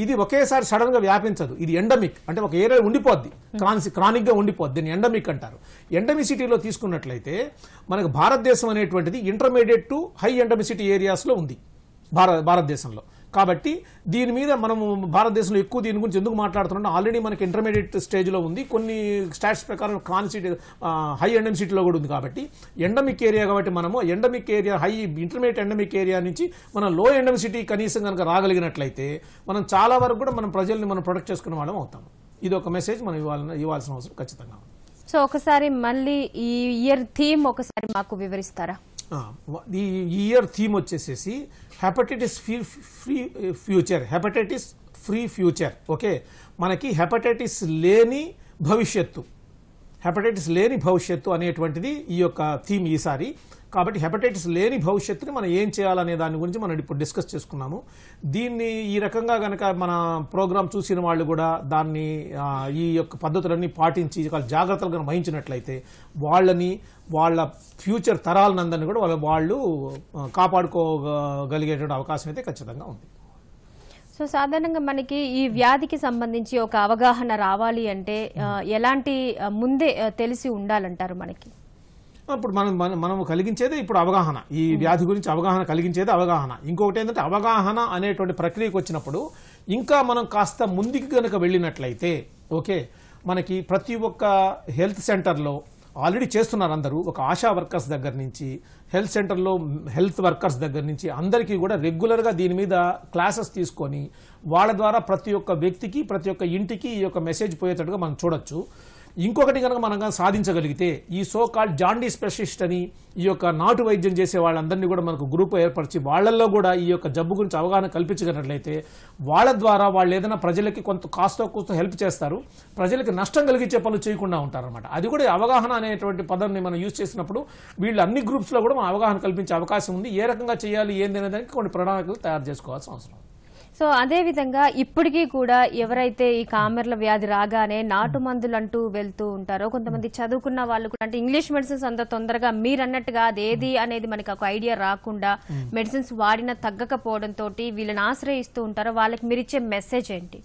ఇది ఒకేసారి సడన్ గా వ్యాపించదు ఇది ఎండమిక్ అంటే ఒక ఏరియా ఉండిపోద్ది క్రాన్సి క్రానిక్ గా ఉండిపోద్ది దీన్ని ఎండమిక్ అంటారు ఎండమిసిటీలో తీసుకున్నట్లయితే మనకు భారతదేశం అనేటువంటిది intermediate to high endemicity areas లో ఉంది భారత భారతదేశంలో కాబట్టి దీని మీద మనము భారతదేశంలో ఎక్కువ దీని గురించి ఎందుకు మాట్లాడుతున్నాం ఆల్రెడీ మనకి ఇంటర్మీడియట్ స్టేజ్లో ఉంది కొన్ని స్టాట్స్ ప్రకారం కాన్ సిటీ హై ఎండమిక్ సిటీలో కూడా ఉంది కాబట్టి ఎండమిక్ ఏరియా కాబట్టి మనము endemic area high intermediate endemic area నుంచి మనం లో ఎండమిక్ సిటీ కనీసం కనుక రాగలిగినట్లయితే మనం చాలా వరకు కూడా మనం ప్రజల్ని మనం ప్రొటెక్ట్ చేసుకునే వాళ్ళం అవుతాం ఇది ఒక మెసేజ్ మనం ఇవ్వాలని ఇవ్వాల్సిన అవసరం ఖచ్చితంగా సో ఒకసారి మళ్ళీ ఈ ఇయర్ థీమ్ ఒకసారి మాకు వివరిస్తారా ఈ ఇయర్ థీమ్ వచ్చేసేసి hepatitis free free future hepatitis free future okay మనకి హెపటైటిస్ లేని భవిష్యత్తు హెపటైటిస్ లేని భవిష్యత్తు అనేటువంటిది ఈ యొక్క థీమ్ ఈసారి కాబట్టి హెపటైటిస్ లేని భవిష్యత్తుని మనం ఏం చేయాలనే దాని గురించి మనం ఇప్పుడు డిస్కస్ చేసుకున్నాము దీన్ని ఈ రకంగా కనుక మన ప్రోగ్రాం చూసిన వాళ్ళు కూడా దాన్ని ఈ యొక్క పద్ధతులన్నీ పాటించి జాగ్రత్తలు కనుక వహించినట్లయితే వాళ్ళని వాళ్ళ ఫ్యూచర్ తరాలనందరినీ కూడా వాళ్ళ వాళ్ళు కాపాడుకోగలిగేటువంటి అవకాశం అయితే ఖచ్చితంగా ఉంది సో సాధారణంగా మనకి ఈ వ్యాధికి సంబంధించి ఒక అవగాహన రావాలి అంటే ఎలాంటి ముందే తెలిసి ఉండాలంటారు మనకి అప్పుడు మనం మనం కలిగించేదే ఇప్పుడు అవగాహన ఈ వ్యాధి గురించి అవగాహన కలిగించేదే అవగాహన ఇంకొకటి ఏంటంటే అవగాహన అనేటువంటి ప్రక్రియకు వచ్చినప్పుడు ఇంకా మనం కాస్త ముందుకి కనుక వెళ్ళినట్లయితే ఓకే మనకి ప్రతి ఒక్క హెల్త్ సెంటర్లో ఆల్రెడీ చేస్తున్నారు అందరూ ఒక ఆశా వర్కర్స్ దగ్గర నుంచి హెల్త్ సెంటర్లో హెల్త్ వర్కర్స్ దగ్గర నుంచి అందరికీ కూడా రెగ్యులర్గా దీని మీద క్లాసెస్ తీసుకొని వాళ్ళ ద్వారా ప్రతి ఒక్క వ్యక్తికి ప్రతి ఒక్క ఇంటికి ఈ యొక్క మెసేజ్ పోయేటట్టుగా మనం చూడొచ్చు ఇంకొకటి కనుక మనం సాధించగలిగితే ఈ సో కాల్డ్ జాండీ స్పెషలిస్ట్ అని ఈ యొక్క నాటు వైద్యం చేసే వాళ్ళందరినీ కూడా మనకు గ్రూప్ ఏర్పరిచి వాళ్ళల్లో కూడా ఈ యొక్క జబ్బు గురించి అవగాహన కల్పించగలిగినట్లయితే వాళ్ళ ద్వారా వాళ్ళు ఏదైనా ప్రజలకి కొంత కాస్త కూస్త హెల్ప్ చేస్తారు ప్రజలకి నష్టం కలిగించే పనులు చేయకుండా ఉంటారనమాట అది కూడా అవగాహన అనేటువంటి పదాన్ని మనం యూజ్ చేసినప్పుడు వీళ్ళు అన్ని గ్రూప్స్లో కూడా మనం అవగాహన కల్పించే అవకాశం ఉంది ఏ రకంగా చేయాలి ఏంది అనేదానికి కొన్ని ప్రణాళికలు తయారు చేసుకోవాల్సిన అవసరం సో అదేవిధంగా ఇప్పటికీ కూడా ఎవరైతే ఈ కామెర్ల వ్యాధి రాగానే నాటు మందులు అంటూ వెళ్తూ ఉంటారో కొంతమంది చదువుకున్న వాళ్ళు కూడా అంటే ఇంగ్లీష్ మెడిసిన్స్ అంత తొందరగా మీరన్నట్టుగా అదేది అనేది మనకి ఒక ఐడియా రాకుండా మెడిసిన్స్ వాడిన తగ్గకపోవడంతో వీళ్ళని ఆశ్రయిస్తూ ఉంటారో వాళ్ళకి మీరిచ్చే మెసేజ్ ఏంటి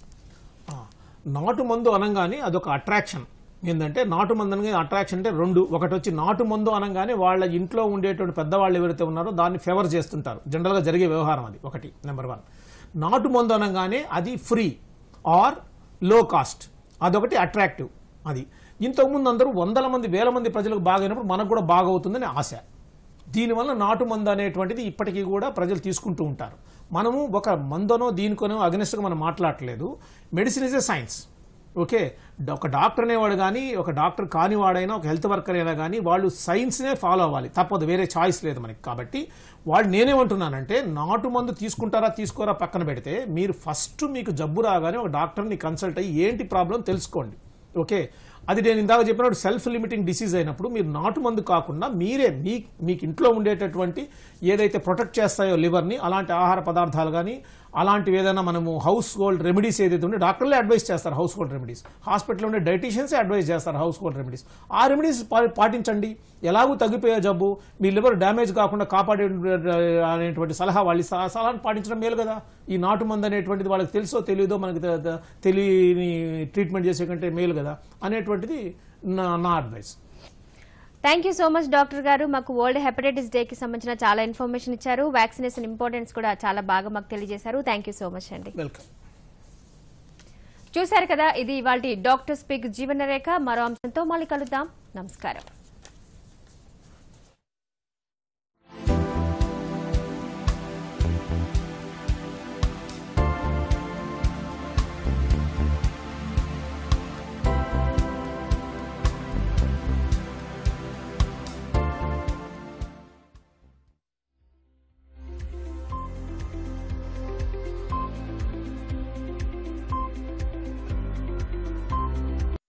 నాటు మందు అనగానే అదొక అట్రాక్షన్ ఏంటంటే నాటు మందు అనగా అట్రాక్షన్ అంటే రెండు ఒకటి వచ్చి నాటు మందు అనగానే వాళ్ళ ఇంట్లో ఉండేటువంటి పెద్దవాళ్ళు ఎవరైతే ఉన్నారో దాన్ని ఫేవర్ చేస్తుంటారు జనరల్గా జరిగే వ్యవహారం అది ఒకటి నెంబర్ వన్ నాటు మందు అనగానే అది ఫ్రీ ఆర్ లో కాస్ట్ అదొకటి అట్రాక్టివ్ అది ఇంతకుముందు అందరూ వందల మంది వేల మంది ప్రజలకు బాగైనప్పుడు మనకు కూడా బాగవుతుందని ఆశ దీనివల్ల నాటు మందు అనేటువంటిది ఇప్పటికీ కూడా ప్రజలు తీసుకుంటూ ఉంటారు మనము ఒక మందనో దీనికోనో అగనిస్ట్గా మనం మాట్లాడలేదు medicine is a science okay ఒక డాక్టర్ అనేవాడు కానీ ఒక డాక్టర్ కానివాడైనా ఒక హెల్త్ వర్కర్ అయినా కానీ వాళ్ళు సైన్స్నే ఫాలో అవ్వాలి తప్పదు వేరే ఛాయిస్ లేదు మనకి కాబట్టి వాళ్ళు నేనేమంటున్నానంటే నాటు మందు తీసుకుంటారా తీసుకోరా పక్కన పెడితే మీరు ఫస్ట్ మీకు జబ్బు రాగానే ఒక డాక్టర్ని కన్సల్ట్ అయ్యి ఏంటి ప్రాబ్లం తెలుసుకోండి ఓకే అది నేను ఇందాక చెప్పినప్పుడు సెల్ఫ్ లిమిటింగ్ డిసీజ్ అయినప్పుడు మీరు నాటు మందు కాకుండా మీరే మీ మీకు ఇంట్లో ఉండేటటువంటి ఏదైతే ప్రొటెక్ట్ చేస్తాయో లివర్ని అలాంటి ఆహార పదార్థాలు కానీ అలాంటివి ఏదైనా మనము హౌస్ హోల్డ్ రెమెడీస్ ఏదైతే ఉంటే డాక్టర్లే అడ్వైస్ చేస్తారు హౌస్ హోల్డ్ రెమెడీస్ హాస్పిటల్లో ఉండే డైటీషియన్సే అడ్వైస్ చేస్తారు హౌస్ హోల్డ్ రెమెడీస్ ఆ రెమెడీస్ పాటించండి ఎలాగూ తగ్గిపోయే జబ్బు మీ లివర్ డ్యామేజ్ కాకుండా కాపాడే అనేటువంటి సలహా వాళ్ళు సలహాను పాటించడం మేలు కదా ఈ నాటు మందు అనేటువంటిది వాళ్ళకి తెలుసో తెలియదో మనకి తెలియని ట్రీట్మెంట్ చేసే కంటే మేలు కదా అనేటువంటిది నా advice thank you so much doctor గారు మాకు వరల్డ్ హెపటైటిస్ డేకి సంబంధించిన చాలా ఇన్ఫర్మేషన్ ఇచ్చారు వ్యాక్సినేషన్ ఇంపార్టెన్స్ కూడా చాలా బాగా మాకు తెలియజేశారు థ్యాంక్ సో మచ్ అండి చూశారు కదా ఇది ఇవాళ డాక్టర్ స్పీక్ జీవనరేఖ మరో అంశంతో మళ్ళీ కలుద్దాం నమస్కారం